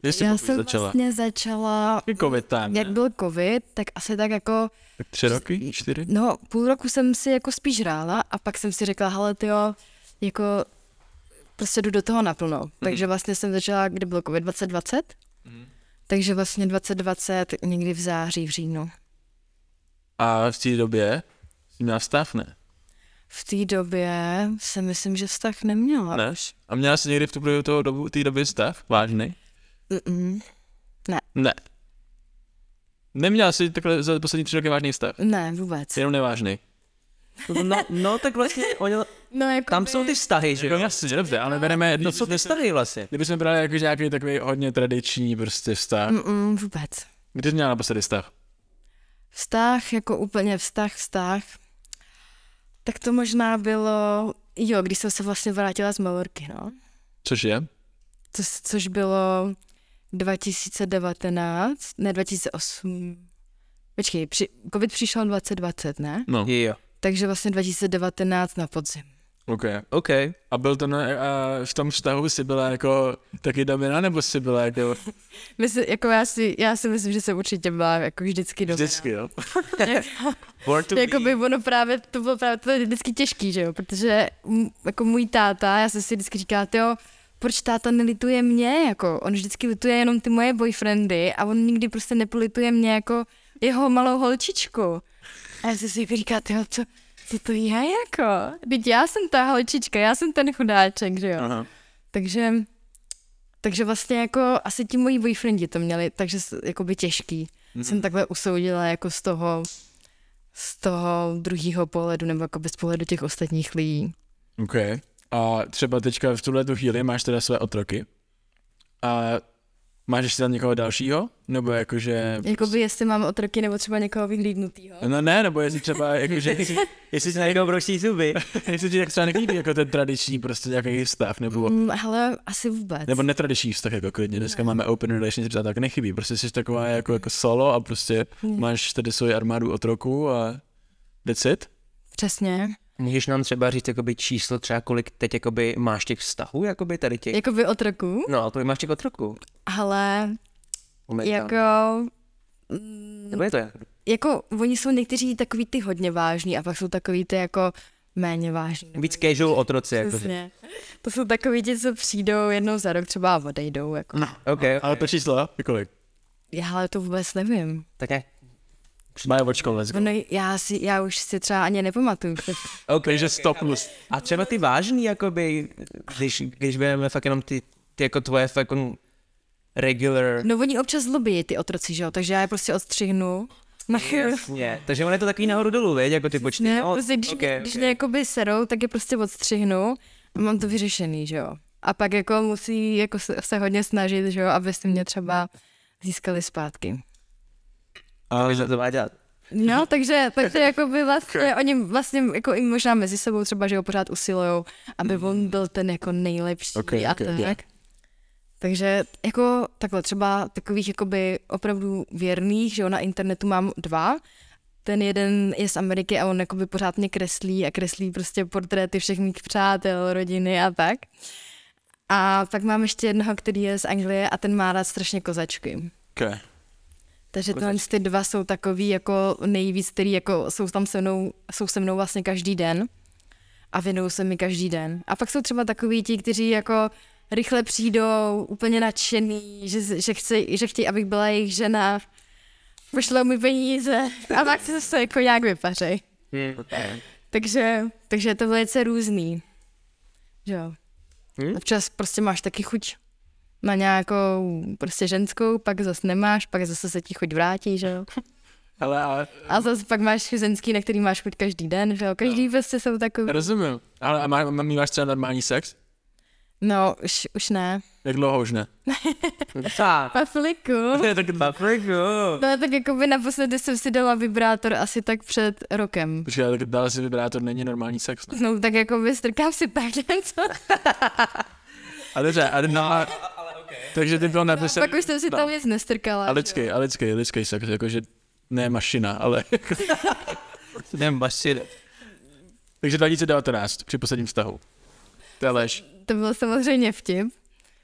Když jsi já jsem začala? vlastně začala... covid time, Jak byl covid, tak asi tak jako... Tak tři roky? Čtyři? No, půl roku jsem si jako spíš hrála a pak jsem si řekla, hele, ty jo, jako prostě jdu do toho naplno. mm Takže vlastně jsem začala, kdy bylo COVID 2020, mm takže vlastně 2020 někdy v září, v říjnu. A v té době jsi měla vztah, ne? V té době se myslím, že vztah neměla. Ne? A měla jsi někdy v tu toho dobu, té doby vztah? Vážný? Mm-mm. Ne. Ne. Neměla jsi takhle za poslední tři roky vážný vztah? Ne, vůbec. Jenom nevážný. No, no, no tak vlastně oni, <laughs> no, jako tam by... jsou ty vztahy, že jako jo? Jako, jasně, dobře, ale bereme jedno. No, jsou ty vztahy vlastně. Kdybychom brali jako nějaký takový hodně tradiční prostě vztah. Mm-mm, vůbec. Kdy jsi měla naposledy vztah? Vztah, jako úplně vztah, vztah. Tak to možná bylo, jo, když jsem se vlastně vrátila z Malorky, no. Což je? Co, což bylo 2019, ne 2008. Počkej, při, covid přišel 2020, ne? No. Jo. Takže vlastně 2019 na podzim. OK. OK. A byl to na, a v tom vztahu si byla jako taky domina, nebo si byla jako... <laughs> myslím, jako já, si, já si myslím, že jsem určitě byla jako vždycky domina. Vždycky, jo. <laughs> <laughs> jako by ono právě, to bylo právě to vždycky těžký, že jo, protože jako můj táta, já jsem si vždycky říkala, jo, proč táta nelituje mě, jako on vždycky lituje jenom ty moje boyfriendy a on nikdy prostě nepolituje mě jako jeho malou holčičku. A já jsem si říká, tyjo, co, co to je jako? Teď já jsem ta holčička, já jsem ten chudáček, že jo? Aha. Takže, takže vlastně jako asi ti moji boyfriendi to měli, takže jako by těžký. Mm-hmm. Jsem takhle usoudila jako z toho, z toho druhého pohledu, nebo jako bez pohledu těch ostatních lidí. OK. A třeba teďka v tuhle chvíli máš teda své otroky. A Máš ještě tam někoho dalšího? Nebo jakože... Jakoby jestli máme otroky nebo třeba někoho vyhlídnutýho. No ne, nebo jestli třeba jakože... <laughs> jestli si někoho prostě zuby. <laughs> jestli ti tak třeba neklíbí jako ten tradiční prostě nějaký vztah, nebo... Mm, ale asi vůbec. Nebo netradiční vztah jako klidně. Dneska ne. máme open relationship a tak nechybí. Prostě jsi taková jako, jako solo a prostě mm. máš tady svoji armádu otroků a that's it? Přesně. Můžeš nám třeba říct jakoby číslo třeba, kolik teď jakoby máš těch vztahů, jakoby tady těch? Jakoby otroků? No, ale kolik máš těch otroků? Ale jako... Mm, Nebo je to jak? Jako, oni jsou někteří takový ty hodně vážní a pak jsou takový ty jako méně vážní. Víc casual otroci. Jako. To jsou takový ti, co přijdou jednou za rok třeba a odejdou. Jako. No, okay, okay. Ale to číslo, kolik? Já ale to vůbec nevím. Tak ne, Maja očko, let's go. No, já, si, já už si třeba ani nepamatuju. <laughs> OK, že plus. A třeba ty vážný, jakoby, když, když budeme fakt jenom ty, ty jako tvoje fakt jako regular... No oni občas zlobí ty otroci, že jo, takže já je prostě odstřihnu. Na Jasně, takže on je to takový nahoru dolů, věď, jako ty počty. Ne, no, prostě, když, okay, když okay. když mě jakoby serou, tak je prostě odstřihnu a mám to vyřešený, že jo. A pak jako musí jako se, se hodně snažit, že jo, aby si mě třeba získali zpátky. A... to má dělat. No, takže, takže jako by vlastně, oni vlastně jako i možná mezi sebou třeba, že ho pořád usilujou, aby mm. on byl ten jako nejlepší okay, a okay, tak. Yeah. Takže jako takhle třeba takových jakoby opravdu věrných, že jo, na internetu mám dva. Ten jeden je z Ameriky a on jakoby pořád mě kreslí a kreslí prostě portréty všech mých přátel, rodiny a tak. A pak mám ještě jednoho, který je z Anglie a ten má rád strašně kozačky. Okay. Takže jako tohle ty dva jsou takový jako nejvíc, který jako jsou tam se mnou, jsou se mnou vlastně každý den a věnují se mi každý den. A pak jsou třeba takový ti, kteří jako rychle přijdou, úplně nadšený, že, že, chci, že chtějí, abych byla jejich žena, pošlou mi peníze a pak se zase jako nějak vypařej. Hmm. takže, takže je to velice různý. Jo. Hmm? Občas prostě máš taky chuť na nějakou prostě ženskou, pak zase nemáš, pak zase se ti chuť vrátí, že jo. Ale, <laughs> ale... A zase pak máš ženský, na který máš chuť každý den, že jo. Každý no. prostě jsou takový. Rozumím. Ale a má, má, máš třeba normální sex? No, už, už ne. Jak dlouho už ne? <laughs> Pafliku. <laughs> Pafliku. No tak jako by naposledy jsem si dala vibrátor asi tak před rokem. Protože tak dala si vibrátor, není normální sex, ne? No tak jako by strkám si tak co? a dobře, a, no, a, takže ty bylo napsané... Tak už jsem si no. tam nic nestrkala. A lidský, a lidský, lidský sex, jakože ne mašina, ale... <laughs> ne mašina. Takže 2019, při posledním vztahu. To je lež. To bylo samozřejmě vtip.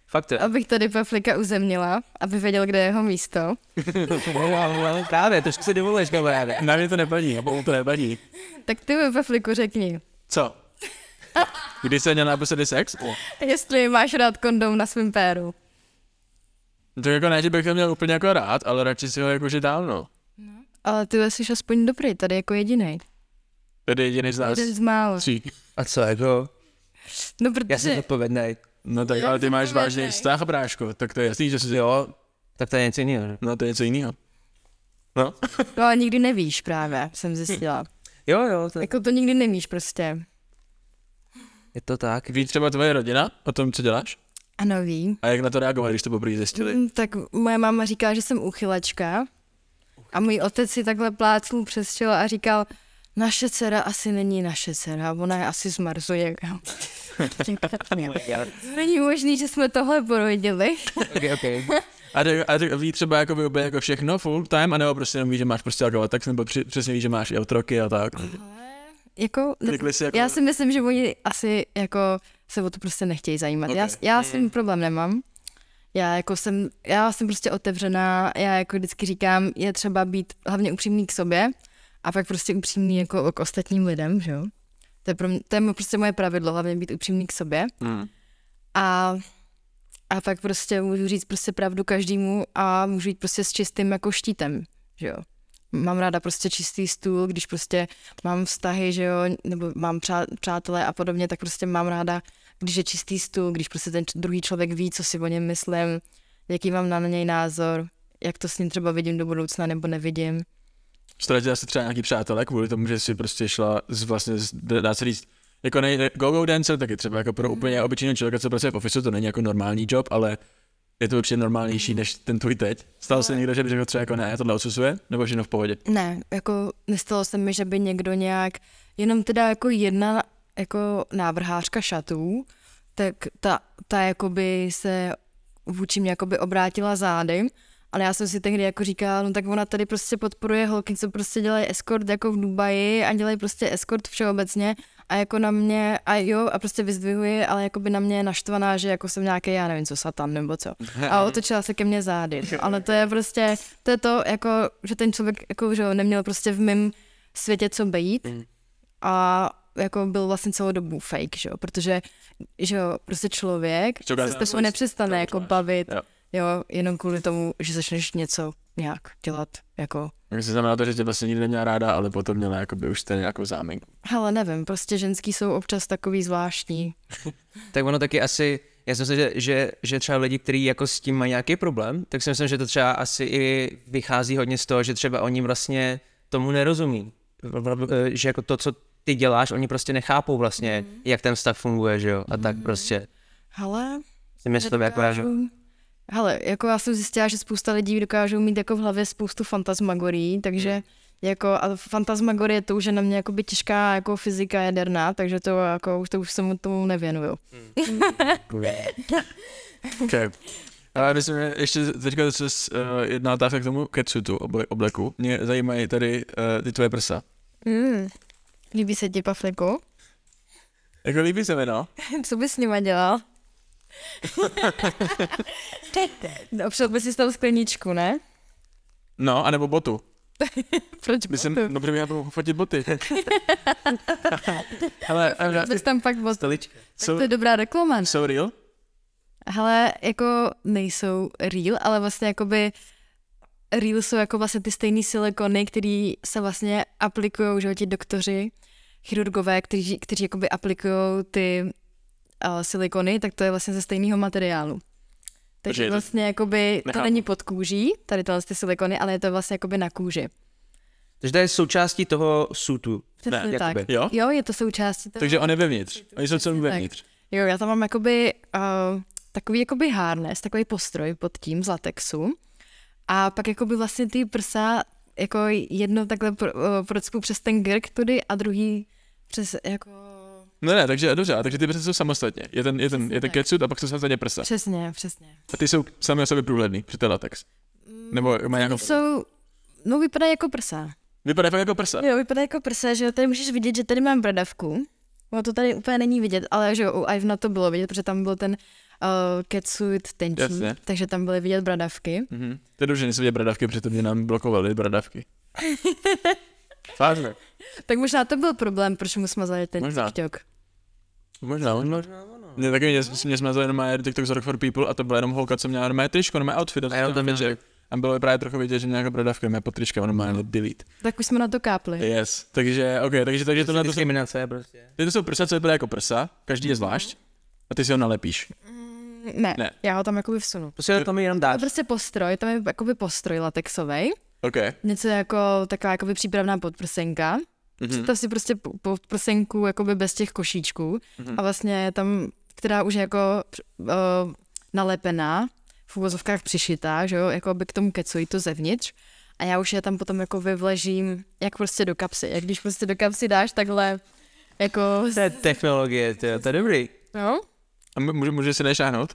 Fakt je. Abych tady Paflika uzemnila, aby věděl, kde je jeho místo. <laughs> Právě, to se dovoluješ, kamaráde. Na mě to nepadí, nebo mu to nepadí. Tak ty mi Pafliku řekni. Co? Kdy se měl naposledy sex? Oh. Jestli máš rád kondom na svém péru. To jako ne, že bych to měl úplně jako rád, ale radši si ho jako že dál, no. no. Ale ty jsi aspoň dobrý, tady jako jediný. Tady jediný z nás. Jeden z málo. Tří. A co, jako? No, protože... Já jsem odpovědný. No tak, Já ale ty máš vážný vztah, bráško, tak to je jasný, že jsi... Jo, tak to je něco jiného. No to je něco jiného. No. no ale nikdy nevíš právě, jsem zjistila. Hm. Jo, jo. To... Jako to nikdy nevíš prostě. Je to tak. Ví třeba tvoje rodina o tom, co děláš? Ano, ví. A jak na to reagovali, když to poprvé zjistili? Mm, tak moje máma říkala, že jsem uchylačka. A můj otec si takhle plácnul přes čelo a říkal, naše dcera asi není naše dcera, ona je asi z Marsu. <laughs> není možný, že jsme tohle porodili. okay, okay. A, tak, a ví třeba jako by úplně jako všechno full time, anebo prostě jenom ví, že máš prostě jako tak, nebo při, přesně ví, že máš i otroky a tak. jako, si jako, já si myslím, že oni asi jako se o to prostě nechtějí zajímat. Okay. Já, já s tím hmm. problém nemám. Já jako jsem, já jsem prostě otevřená, já jako vždycky říkám, je třeba být hlavně upřímný k sobě a pak prostě upřímný hmm. jako k ostatním lidem, že jo. To je, pro mě, to je prostě moje pravidlo, hlavně být upřímný k sobě. Mm. A, a pak prostě můžu říct prostě pravdu každému a můžu jít prostě s čistým jako štítem, že jo mám ráda prostě čistý stůl, když prostě mám vztahy, že jo, nebo mám přátelé a podobně, tak prostě mám ráda, když je čistý stůl, když prostě ten druhý člověk ví, co si o něm myslím, jaký mám na něj názor, jak to s ním třeba vidím do budoucna nebo nevidím. Ztratila jsi třeba nějaký přátelé kvůli tomu, že si prostě šla z vlastně, dá se říct, jako nej, go-go dancer, taky třeba jako pro mm-hmm. úplně obyčejného člověka, co pracuje v ofisu, to není jako normální job, ale je to určitě normálnější než ten tvůj teď. Stalo se někdo, že by řekl třeba jako ne, tohle odsusuje? nebo že no v pohodě? Ne, jako nestalo se mi, že by někdo nějak, jenom teda jako jedna jako návrhářka šatů, tak ta, ta jakoby se vůči mě jakoby obrátila zády, ale já jsem si tehdy jako říkala, no tak ona tady prostě podporuje holky, co prostě dělají escort jako v Dubaji a dělají prostě escort všeobecně a jako na mě, a jo, a prostě vyzdvihuje, ale jako by na mě je naštvaná, že jako jsem nějaký, já nevím co, satan nebo co. A <laughs> otočila se ke mně zády. Ale to je prostě, to je to, jako, že ten člověk jako, že neměl prostě v mém světě co být. Mm. A jako byl vlastně celou dobu fake, že jo, protože, že jo, prostě člověk se s tebou nepřestane jako bavit, jo. jo, jenom kvůli tomu, že začneš něco nějak dělat jako... se znamená to, že tě vlastně nikdy neměla ráda, ale potom měla jakoby už ten nějakou záminku. Hele, nevím, prostě ženský jsou občas takový zvláštní. <laughs> tak ono taky asi, já si myslím, že, že, že třeba lidi, kteří jako s tím mají nějaký problém, tak si myslím, že to třeba asi i vychází hodně z toho, že třeba oni vlastně tomu nerozumí. Že jako to, co ty děláš, oni prostě nechápou vlastně, mm. jak ten stav funguje, že jo, a mm. tak mhm. prostě. Hele, si myslím, jako, Hele, jako já jsem zjistila, že spousta lidí dokážou mít jako v hlavě spoustu fantasmagorií, takže mm. jako a fantasmagorie to už je na mě jako by těžká jako fyzika jaderná, takže to jako už to už jsem tomu nevěnuju. Mm. Mm. <laughs> okay. Ale myslím, že ještě teďka se uh, jedná otázka k tomu ketchutu oble, obleku. Mě zajímají tady uh, ty tvoje prsa. Mm. Líbí se ti pafliku? Jako líbí se mi, no. Co bys s nima dělal? no, obšel by si z toho skleničku, ne? No, anebo botu. <laughs> Proč Myslím, botu? no, protože já budu fotit boty. <laughs> Ale jsi tam fakt bot. Stolička. so, to je dobrá reklama, ne? Jsou real? Hele, jako nejsou real, ale vlastně jakoby real jsou jako vlastně ty stejné silikony, které se vlastně aplikují, že ti doktoři, chirurgové, kteří, kteří jakoby aplikují ty silikony, tak to je vlastně ze stejného materiálu. Takže vlastně jakoby, to Nechám. není pod kůží, tady tohle ty silikony, ale je to vlastně jakoby na kůži. Takže to je součástí toho sutu. ne, Jo? jo, je to součástí toho. Takže on je vevnitř. Oni jsou celý vevnitř. Jo, já tam mám jakoby uh, takový jakoby harness, takový postroj pod tím z latexu. A pak jakoby vlastně ty prsa jako jedno takhle pro, uh, procpu přes ten grk tudy a druhý přes jako ne, no ne, takže dobře, takže ty prsa jsou samostatně. Je ten, je ten, je ten kecud a pak jsou samostatně prsa. Přesně, přesně. A ty jsou sami o sobě průhledný, při ten latex. Mm, Nebo má nějakou... Jsou, no vypadá jako prsa. Vypadá fakt jako prsa? Jo, vypadá jako prsa, že tady můžeš vidět, že tady mám bradavku. No to tady úplně není vidět, ale že u Ivna to bylo vidět, protože tam byl ten uh, eh, catsuit tenčí, Jasně. takže tam byly vidět bradavky. Mm-hmm. To je dobře, že nejsou vidět bradavky, protože mě nám blokovaly bradavky. <laughs> Fážně tak možná to byl problém, proč mu smazali ten možná. TikTok. Možná, možná. možná ono. Mě taky mě, mě smazali jenom TikTok z Rock for People a to byla jenom holka, co měla jenom tričko, jenom outfit. A, a jo, Že... A bylo právě trochu vidět, že nějaká bradavka mě potrička, ono má delete. Tak už jsme na to kápli. Yes, takže, ok, takže, takže tohle to jsou... prostě. Ty to jsou prsa, co vypadá jako prsa, každý je mhm. zvlášť, a ty si ho nalepíš. Mm, ne, ne, já ho tam jakoby vsunu. Prostě tam je jenom dáš. Prostě postroj, tam je jakoby postroj latexový. Okay. Něco jako taková jakoby přípravná podprsenka. Mm-hmm. Představ si prostě podprsenku jakoby bez těch košíčků mm-hmm. a vlastně tam, která už je jako uh, nalepená, v uvozovkách přišitá, že jo, jako by k tomu kecují to zevnitř a já už je tam potom jako vyvležím, jak prostě do kapsy, jak když prostě do kapsy dáš takhle, jako... To je technologie, to je, to je dobrý. No. A může, může si nešáhnout?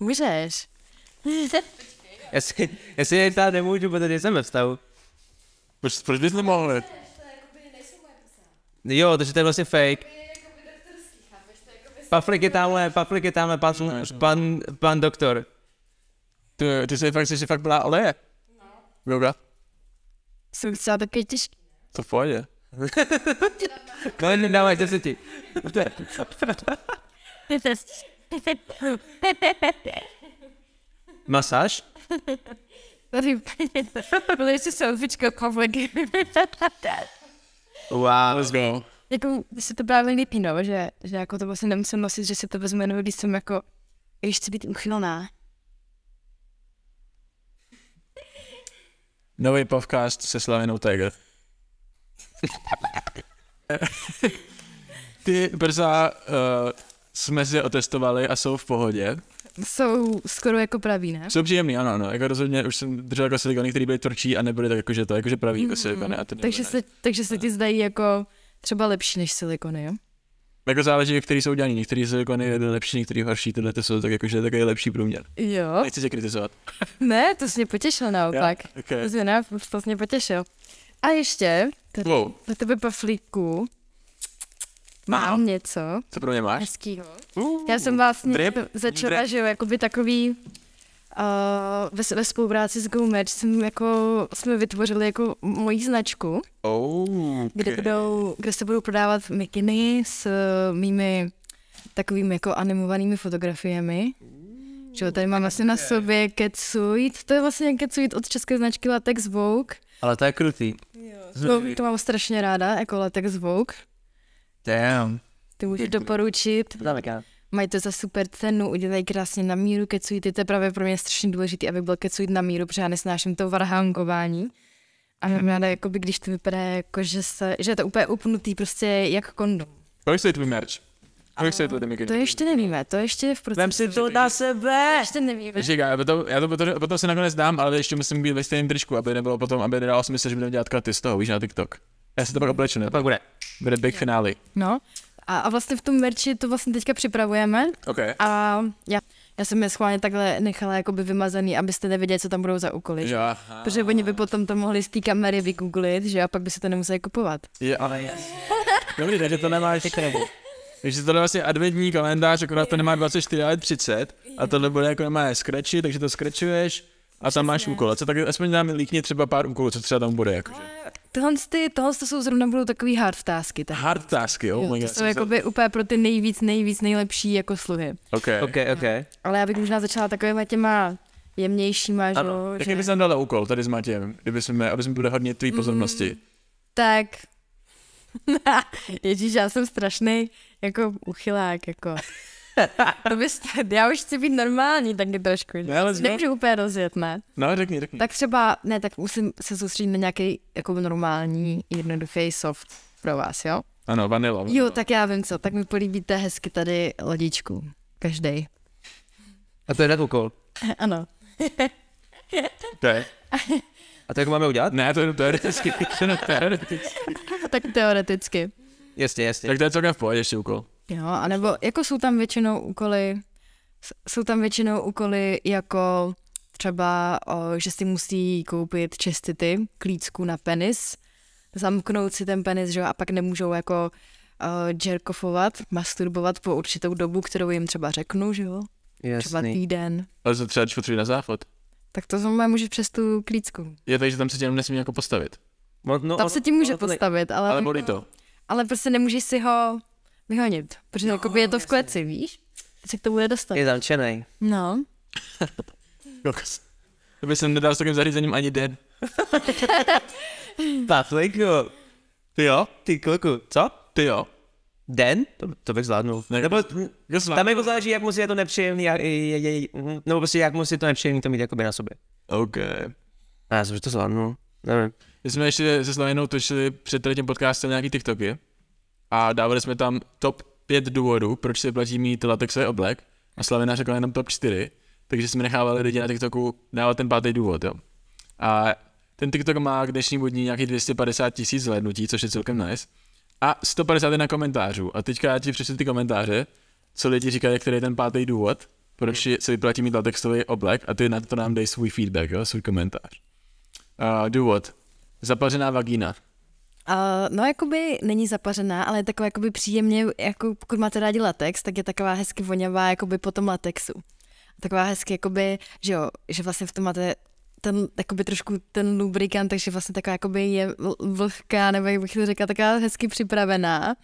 Můžeš. <laughs> Já si, já si nemůžu, protože jsem ve vztahu. Proč, proč bys nemohl Jo, takže to je vlastně fake. Paflik je tamhle, paflik je tamhle, pan, pan, pan doktor. Ty, ty jsi fakt, jsi fakt byla oleje? No. Dobra. Jsem chcela taky těžký. To v pohodě. no, nedávaj deseti. Masáž. Tady <laughs> Byly si selfiečka kovlegy. <laughs> Wow. Let's go. Jako se to právě líbí, no, že, že jako to vlastně nemusím nosit, že se to vezme, no, když jsem jako, když chci být uchylná. Nový podcast se Slavinou Tiger. Ty brza uh, jsme si otestovali a jsou v pohodě jsou skoro jako pravý, ne? Jsou příjemný, ano, ano. Jako rozhodně už jsem držel jako silikony, které byly tvrdší a nebyly tak jakože to, jakože pravý jako mm-hmm. silikony. A ty takže, se, takže se ti zdají jako třeba lepší než silikony, jo? Jako záleží, který jsou udělaný. Některý silikony je lepší, některý horší, tyhle to jsou tak jakože takový lepší průměr. Jo. Nechci tě kritizovat. <laughs> ne, to jsi mě potěšil naopak. Ja? Okay. To jsi mě, to jsi mě potěšil. A ještě, tady, wow. na tebe paflíku, Mám něco. Co pro mě máš? Hezkýho. Uh, Já jsem vlastně drip, začala, drip. že jo, jakoby takový Uh, ve, ve spolupráci s GoMatch jsem jako, jsme vytvořili jako moji značku, okay. kde, budou, kde se budou prodávat mikiny s uh, mými takovými jako animovanými fotografiemi. že jo, tady mám vlastně okay. na sobě Catsuit, to je vlastně Catsuit od české značky Latex Vogue. Ale to je krutý. Jo, to, to mám strašně ráda, jako Latex Vogue. Damn. Ty můžu doporučit. Mají to za super cenu, udělají krásně na míru kecuity, to je právě pro mě strašně důležité, aby byl kecuit na míru, protože já nesnáším to varhangování. A mám ráda, jakoby, když to vypadá jako, že, se, že je to úplně upnutý, prostě jak kondom. Kolik se tvůj merch? Kolik stojí to To ještě nevíme, to ještě je v procesu. Vem si to na sebe! Ještě nevíme. Říká, já to, já to potom, potom si nakonec dám, ale ještě musím být ve stejném tričku, aby nebylo potom, aby nedalo smysl, že budeme dělat kraty z toho, víš, na TikTok. Já si to pak obleču, ne? pak bude. Bude big finále. No. A, a vlastně v tom merči to vlastně teďka připravujeme. Okay. A já, já jsem je schválně takhle nechala jakoby vymazaný, abyste nevěděli, co tam budou za úkoly. Jo, Protože oni by potom to mohli z té kamery vygooglit, že a pak by se to nemuseli kupovat. Jo, ale jasně. Dobrý, takže to nemáš. Takže tohle je vlastně adventní kalendář, akorát to nemá 24, ale 30. A tohle bude jako nemá scratchy, takže to scratchuješ a tam máš úkol. A co tak aspoň nám líkně třeba pár úkolů, co třeba tam bude. Jakože. Tohle, ty, tohle to jsou zrovna budou takový hard tasky. Tak. Hard tasky, oh jo? jo to jsou jako by úplně pro ty nejvíc, nejvíc nejlepší jako sluhy. Ok, ok, ok. No. Ale já bych možná začala takovýma těma jemnějšíma, ano. že jo? Tak bys nám dala úkol tady s Matějem, kdyby jsme, aby jsme byli hodně tvý mm, pozornosti? Mm, tak, <laughs> Ježíš, já jsem strašný jako uchylák, jako to byste, já už chci být normální tak trošku. Ne, ale Nemůžu úplně rozjet, ne? No, řekni, řekni. Tak třeba, ne, tak musím se soustředit na nějaký jako normální, jednoduchý soft pro vás, jo? Ano, vanilo. Jo, tak já vím co, tak mi políbíte hezky tady lodičku. Každý. A to je netvokol. <laughs> Ano. to je. <laughs> A to jak máme udělat? Ne, <laughs> to je teoreticky. tak teoreticky. Jasně, jasně. Tak to je celkem v pohodě ještě úkol. Jo, anebo jako jsou tam většinou úkoly, jsou tam většinou úkoly jako třeba, o, že si musí koupit čestity, klícku na penis, zamknout si ten penis, že jo, a pak nemůžou jako o, džerkofovat, masturbovat po určitou dobu, kterou jim třeba řeknu, že jo? Jasný. Třeba týden. Ale to třeba, když potřebuji na záchod. Tak to znamená, můžeš přes tu klícku. Je to, že tam se tě jenom nesmí jako postavit. No, tam se ti může on, postavit, ale... Ale bolí to. Ale prostě nemůžeš si ho vyhonit, protože no, jakoby je to v kleci, víš? Se k tomu dostat. Je zamčený. No. <laughs> no to by jsem nedal s takovým zařízením ani den. <laughs> Pafliku. Ty jo? Ty kluku, co? Ty jo. Den? To, to bych zvládnul. Ne, nebo, tam jako záleží, jak musí je to nepříjemný, jak, je, je, nebo prostě jak musí to nepříjemný to mít jakoby na sobě. OK. A já jsem že to zvládnul, nevím. My jsme ještě se Slavinou točili před tím podcastem nějaký TikToky a dávali jsme tam top 5 důvodů, proč se platí mít latexový oblek a Slavina řekla jenom top 4, takže jsme nechávali lidi na TikToku dávat ten pátý důvod, jo. A ten TikTok má k dnešní budní nějakých 250 tisíc zhlédnutí, což je celkem nice. A 150 na komentářů. A teďka já ti přečtu ty komentáře, co lidi říkají, který je ten pátý důvod, proč mhm. se vyplatí mít latexový oblek a ty na to nám dej svůj feedback, jo, svůj komentář. Uh, důvod. Zapařená vagína. Uh, no, jakoby není zapařená, ale je taková jakoby příjemně, jako pokud máte rádi latex, tak je taková hezky voňavá jakoby po tom latexu. Taková hezky, jakoby, že jo, že vlastně v tom máte ten, jakoby trošku ten lubrikant, takže vlastně taková jakoby je vlhká, nebo jak bych to řekla, taková hezky připravená.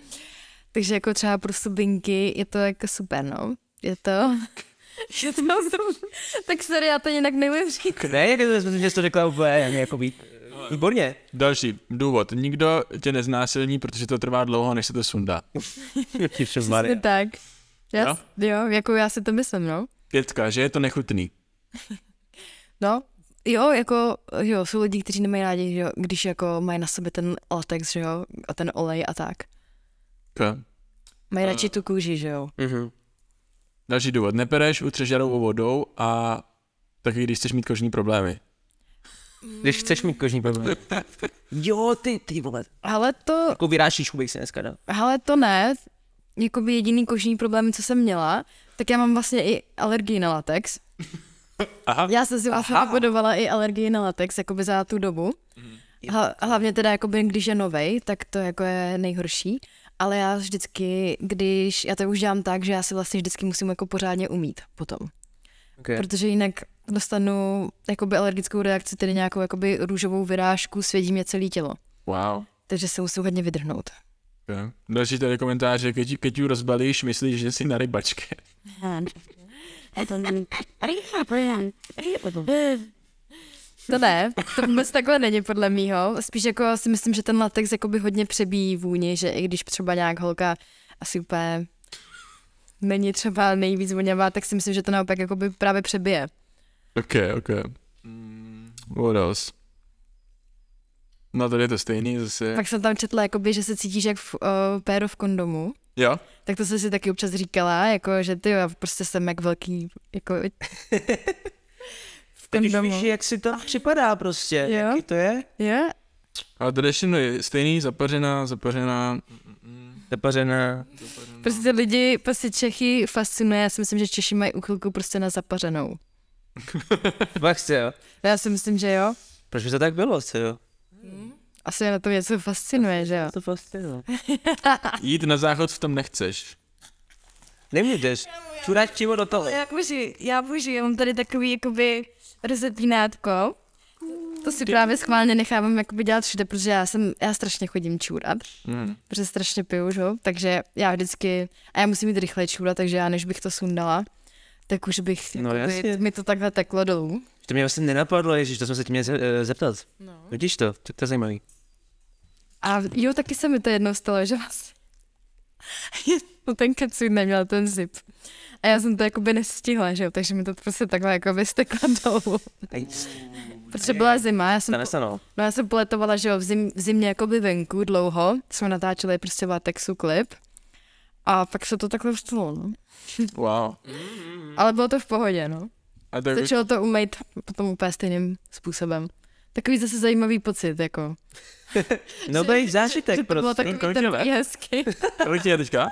Takže jako třeba pro subinky je to jako super, no. Je to... <laughs> Je to... tak sorry, já to jinak nejlepší. Ne, jako, myslím, že jsi to řekla úplně jako být. Výborně. Další důvod. Nikdo tě neznásilní, protože to trvá dlouho, než se to sundá. <laughs> Přesně tak. Já, no? Jo, jako já si to myslím, no. Pětka, že je to nechutný. <laughs> no, jo, jako, jo, jsou lidi, kteří nemají rádi, že jo, když jako mají na sobě ten latex, že jo, a ten olej a tak. Okay. Mají a... Eh. radši tu kůži, že jo. Uh-huh. Další důvod. Nepereš, utřežarou vodou a taky když chceš mít kožní problémy. Když chceš mít kožní problém. Jo, ty, ty vole. Ale to... Jako vyrášíš bych se dneska, ne? No. Ale to ne. Jakoby jediný kožní problém, co jsem měla, tak já mám vlastně i alergii na latex. Aha. Já jsem si vlastně vybudovala i alergii na latex, jakoby za tu dobu. Mm. Hla, hlavně teda, jakoby, když je novej, tak to jako je nejhorší. Ale já vždycky, když, já to už dělám tak, že já si vlastně vždycky musím jako pořádně umít potom. Okay. Protože jinak dostanu jakoby alergickou reakci, tedy nějakou jakoby růžovou vyrážku, svědí mě celé tělo. Wow. Takže se musím hodně vydrhnout. Okay. Další tady komentář, že když keď rozbalíš, myslíš, že jsi na rybačke. To ne, to vůbec takhle není podle mýho. Spíš jako si myslím, že ten latex jakoby hodně přebíjí vůni, že i když třeba nějak holka asi úplně není třeba nejvíc voněvá, tak si myslím, že to naopak jakoby právě přebije. Okay, okay. Mm. What else? No tady je to stejný zase. Pak jsem tam četla, jakoby, že se cítíš jak v, o, eh, péro v kondomu. Jo. Tak to jsem si taky občas říkala, jako, že ty já prostě jsem jak velký, jako... <laughs> v kondomu. Teď víš, jak si to připadá prostě, jo. jaký to je. Jo. A to no, je stejný, zapařená, zapařená. Zapařená. Prostě lidi, prostě Čechy fascinuje, já si myslím, že Češi mají uchylku prostě na zapařenou. <laughs> Fakt jo. Já si myslím, že jo. Proč by to tak bylo, co jo? Hmm. Asi na tom něco fascinuje, že jo? To fascinuje. <laughs> Jít na záchod v tom nechceš. Nemůžeš. Čurač přímo do toho. Já můžu, já můžu, já mám tady takový jakoby rozetínátko. To si právě schválně nechávám jakoby dělat všude, protože já jsem, já strašně chodím čůrat, mm. protože strašně piju, že? takže já vždycky, a já musím jít rychle čůrat, takže já než bych to sundala, tak už bych, no, by mi to takhle teklo dolů. To mě vlastně nenapadlo, ježiš, to jsme se tím měli e, zeptat. No. Vidíš to, tak to je zajímavý. A jo, taky se mi to jednou stalo, že vás... Vlastně- <laughs> no ten kacůj neměl ten zip. A já jsem to jakoby nestihla, že jo, takže mi to prostě takhle jakoby stekla <laughs> dolů. Protože byla zima, já jsem, po, no. no já jsem poletovala, že jo, v, zim, v zimě jakoby venku dlouho, jsme natáčeli prostě v latexu klip. A pak se to takhle vstalo, no. Wow. Mm-hmm. Ale bylo to v pohodě, no. A tak... Začalo to umýt potom úplně stejným způsobem. Takový zase zajímavý pocit, jako. <laughs> no to je zážitek prostě. to bylo prostě. takový kolik ten hezký. <laughs> kolik je teďka?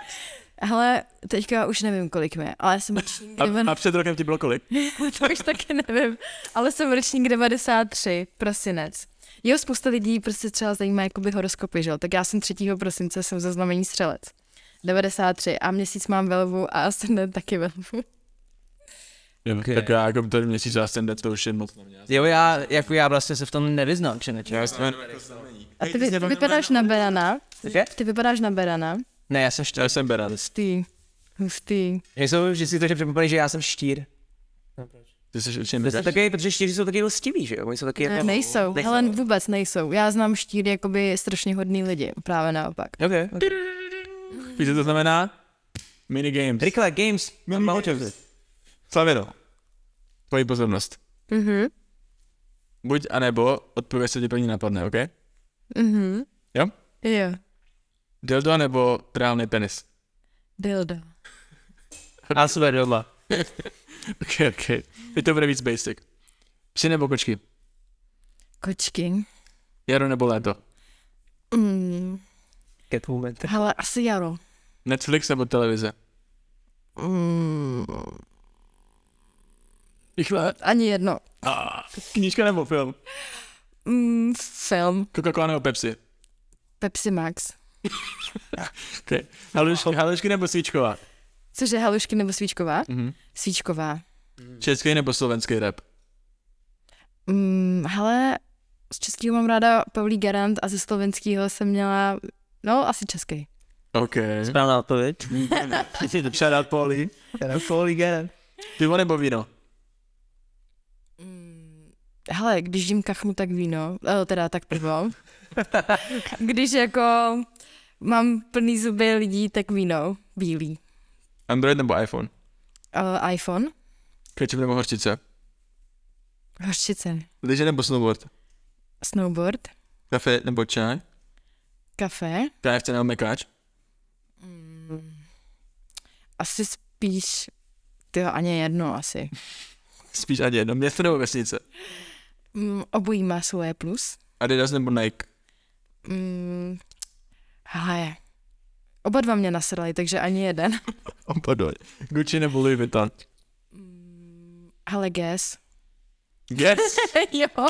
Hele, teďka už nevím, kolik mi je, ale jsem ročník... A, devan... a před rokem ti bylo kolik? <laughs> to už taky nevím, ale jsem ročník 93, prosinec. Jo, spousta lidí prostě třeba zajímá jakoby horoskopy, že Tak já jsem 3. prosince, jsem ze znamení střelec. 93 a měsíc mám velvu a ascendent taky velvu. Okay. Tak já jako ten měsíc ascendent to už je moc na mě. Jo, já, jako já vlastně se v tom nevyznám, že nečím. Já jsem jako A ty, ty vypadáš na berana? Ty vypadáš na berana? Ne, já jsem štír. Já jsem beran. Hustý. Hustý. Nejsou vždycky to, že připomínají, že já jsem štír. Ty jsi určitě Ty jsi taky, protože štíři jsou taky lstiví, že jo? Oni jsou taky jako... Nejsou, nejsou. Helen vůbec nejsou. Já znám štíry jakoby strašně hodný lidi, právě naopak. Okay, okay. Víš, co to znamená? Minigames. Rychle, games. Mám otevřet. Slavino, tvoji pozornost. Mhm. Buď anebo odpověď se ti první napadne, OK? Mhm. Jo? Jo. Dildo nebo trávný penis? Dildo. A své dildo. <laughs> OK, OK. Teď to bude víc basic. Psi nebo kočky? Kočky. Jaro nebo léto? Mm, Catwoman? <laughs> Hele, asi jaro. Netflix nebo televize? Mm. Rychle. Ani jedno. Ah, knížka nebo film? Mm, film. Coca-Cola nebo Pepsi? Pepsi Max. okay. <laughs> halušky, halušky nebo svíčková? Cože, halušky nebo svíčková? Mm-hmm. Svíčková. Český nebo slovenský rap? Mm, hele, z českého mám ráda Pavlí Garant a ze slovenského jsem měla No, asi český. OK. Správná odpověď. <laughs> Jsi to Poli. dát poli? Poli, get Pivo nebo víno? Mm, hele, když jim kachnu, tak víno, eh, teda tak pivo. <laughs> když jako mám plný zuby lidí, tak víno, bílý. Android nebo iPhone? Uh, iPhone. Kečup nebo horčice? Horčice. Liže nebo snowboard? Snowboard. Kafe nebo čaj? Kafe? Kafe nebo mekáč? mekaar? Mm, asi spíš, ty ani jedno asi. <laughs> spíš ani jedno, město nebo vesnice? Mm, obojí má svoje plus. Adidas nebo Nike? Mm, hele, oba dva mě nasedali, takže ani jeden. <laughs> oba dva. Gucci nebo Louis Vuitton? Mm, hele, guess. Guess? <laughs> jo.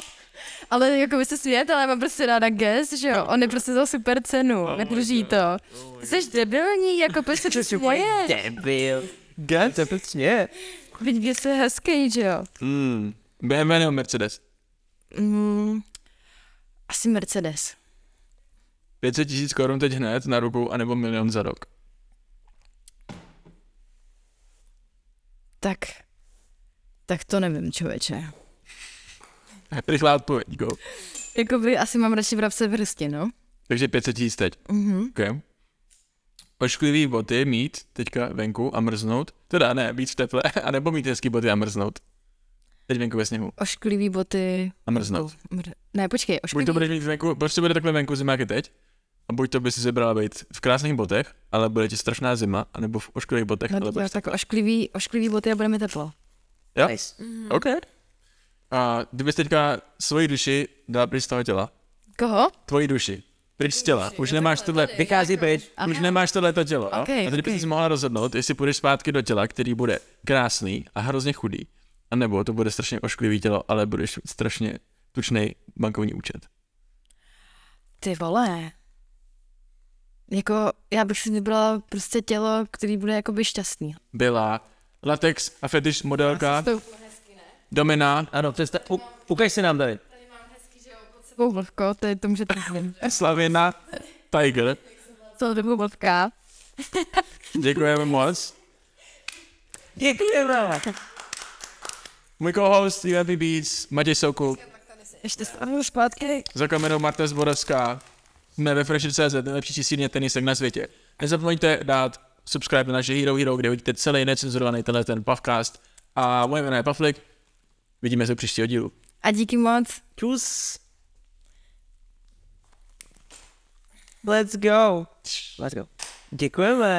Ale jako by se smět, ale já mám prostě ráda Guess, že jo? On je prostě za super cenu, oh nedrží to. Oh Jsi debilní, jako <laughs> prostě to moje? Debil. Guess, Přesně. prostě že Guess hezký, že jo? Hmm. BMW nebo Mercedes? Hmm. Asi Mercedes. 500 tisíc korun teď hned na ruku, anebo milion za rok. Tak, tak to nevím, člověče. <laughs> Rychlá odpověď, go. Jakoby asi mám radši vrapce v hrstě, no. Takže 500 tisíc teď. Mhm. Okay. Ošklivý boty mít teďka venku a mrznout. Teda ne, být v teple, anebo <laughs> mít hezký boty a mrznout. Teď venku ve sněhu. Ošklivý boty. A mrznout. Jako mr... Ne, počkej, ošklivý. Buď to budeš mít venku, prostě bude takhle venku zima, jak teď. A buď to by si zebrala být v krásných botech, ale bude ti strašná zima, anebo v ošklivých botech, no, ale bude tak ošklivý, ošklivý boty a bude mi teplo. Jo? Nice. Mm. Okay. A kdybyste teďka svoji duši dala pryč z toho těla. Koho? Tvoji duši. Pryč z těla. Už nemáš tohle. Vychází pryč. Už nemáš to tělo. Okay, a tady okay. jsi mohla rozhodnout, jestli půjdeš zpátky do těla, který bude krásný a hrozně chudý. A nebo to bude strašně ošklivý tělo, ale budeš strašně tučný bankovní účet. Ty vole. Jako, já bych si vybrala prostě tělo, který bude jakoby šťastný. Byla latex a fetiš modelka. Domina. Ano, jste, U, ukaž si nám tady. Tady mám hezky, že jo, pod sebou vlhko, to je to můžete <laughs> Slavina Tiger. Co dobu vlhká. <laughs> Děkujeme moc. Děkujeme. Můj co-host UMP Beats, Matěj Sokul. Ještě stavu zpátky. Za kamerou Marta Zborovská. Jsme ve Fresh.cz, nejlepší čistírně tenisek na světě. Nezapomeňte dát subscribe na naše Hero Hero, kde vidíte celý necenzurovaný tenhle ten podcast. A moje jméno je Pavlik. Vidíme se u příštího dílu. A díky moc. Čus. Let's go. Let's go. Děkujeme.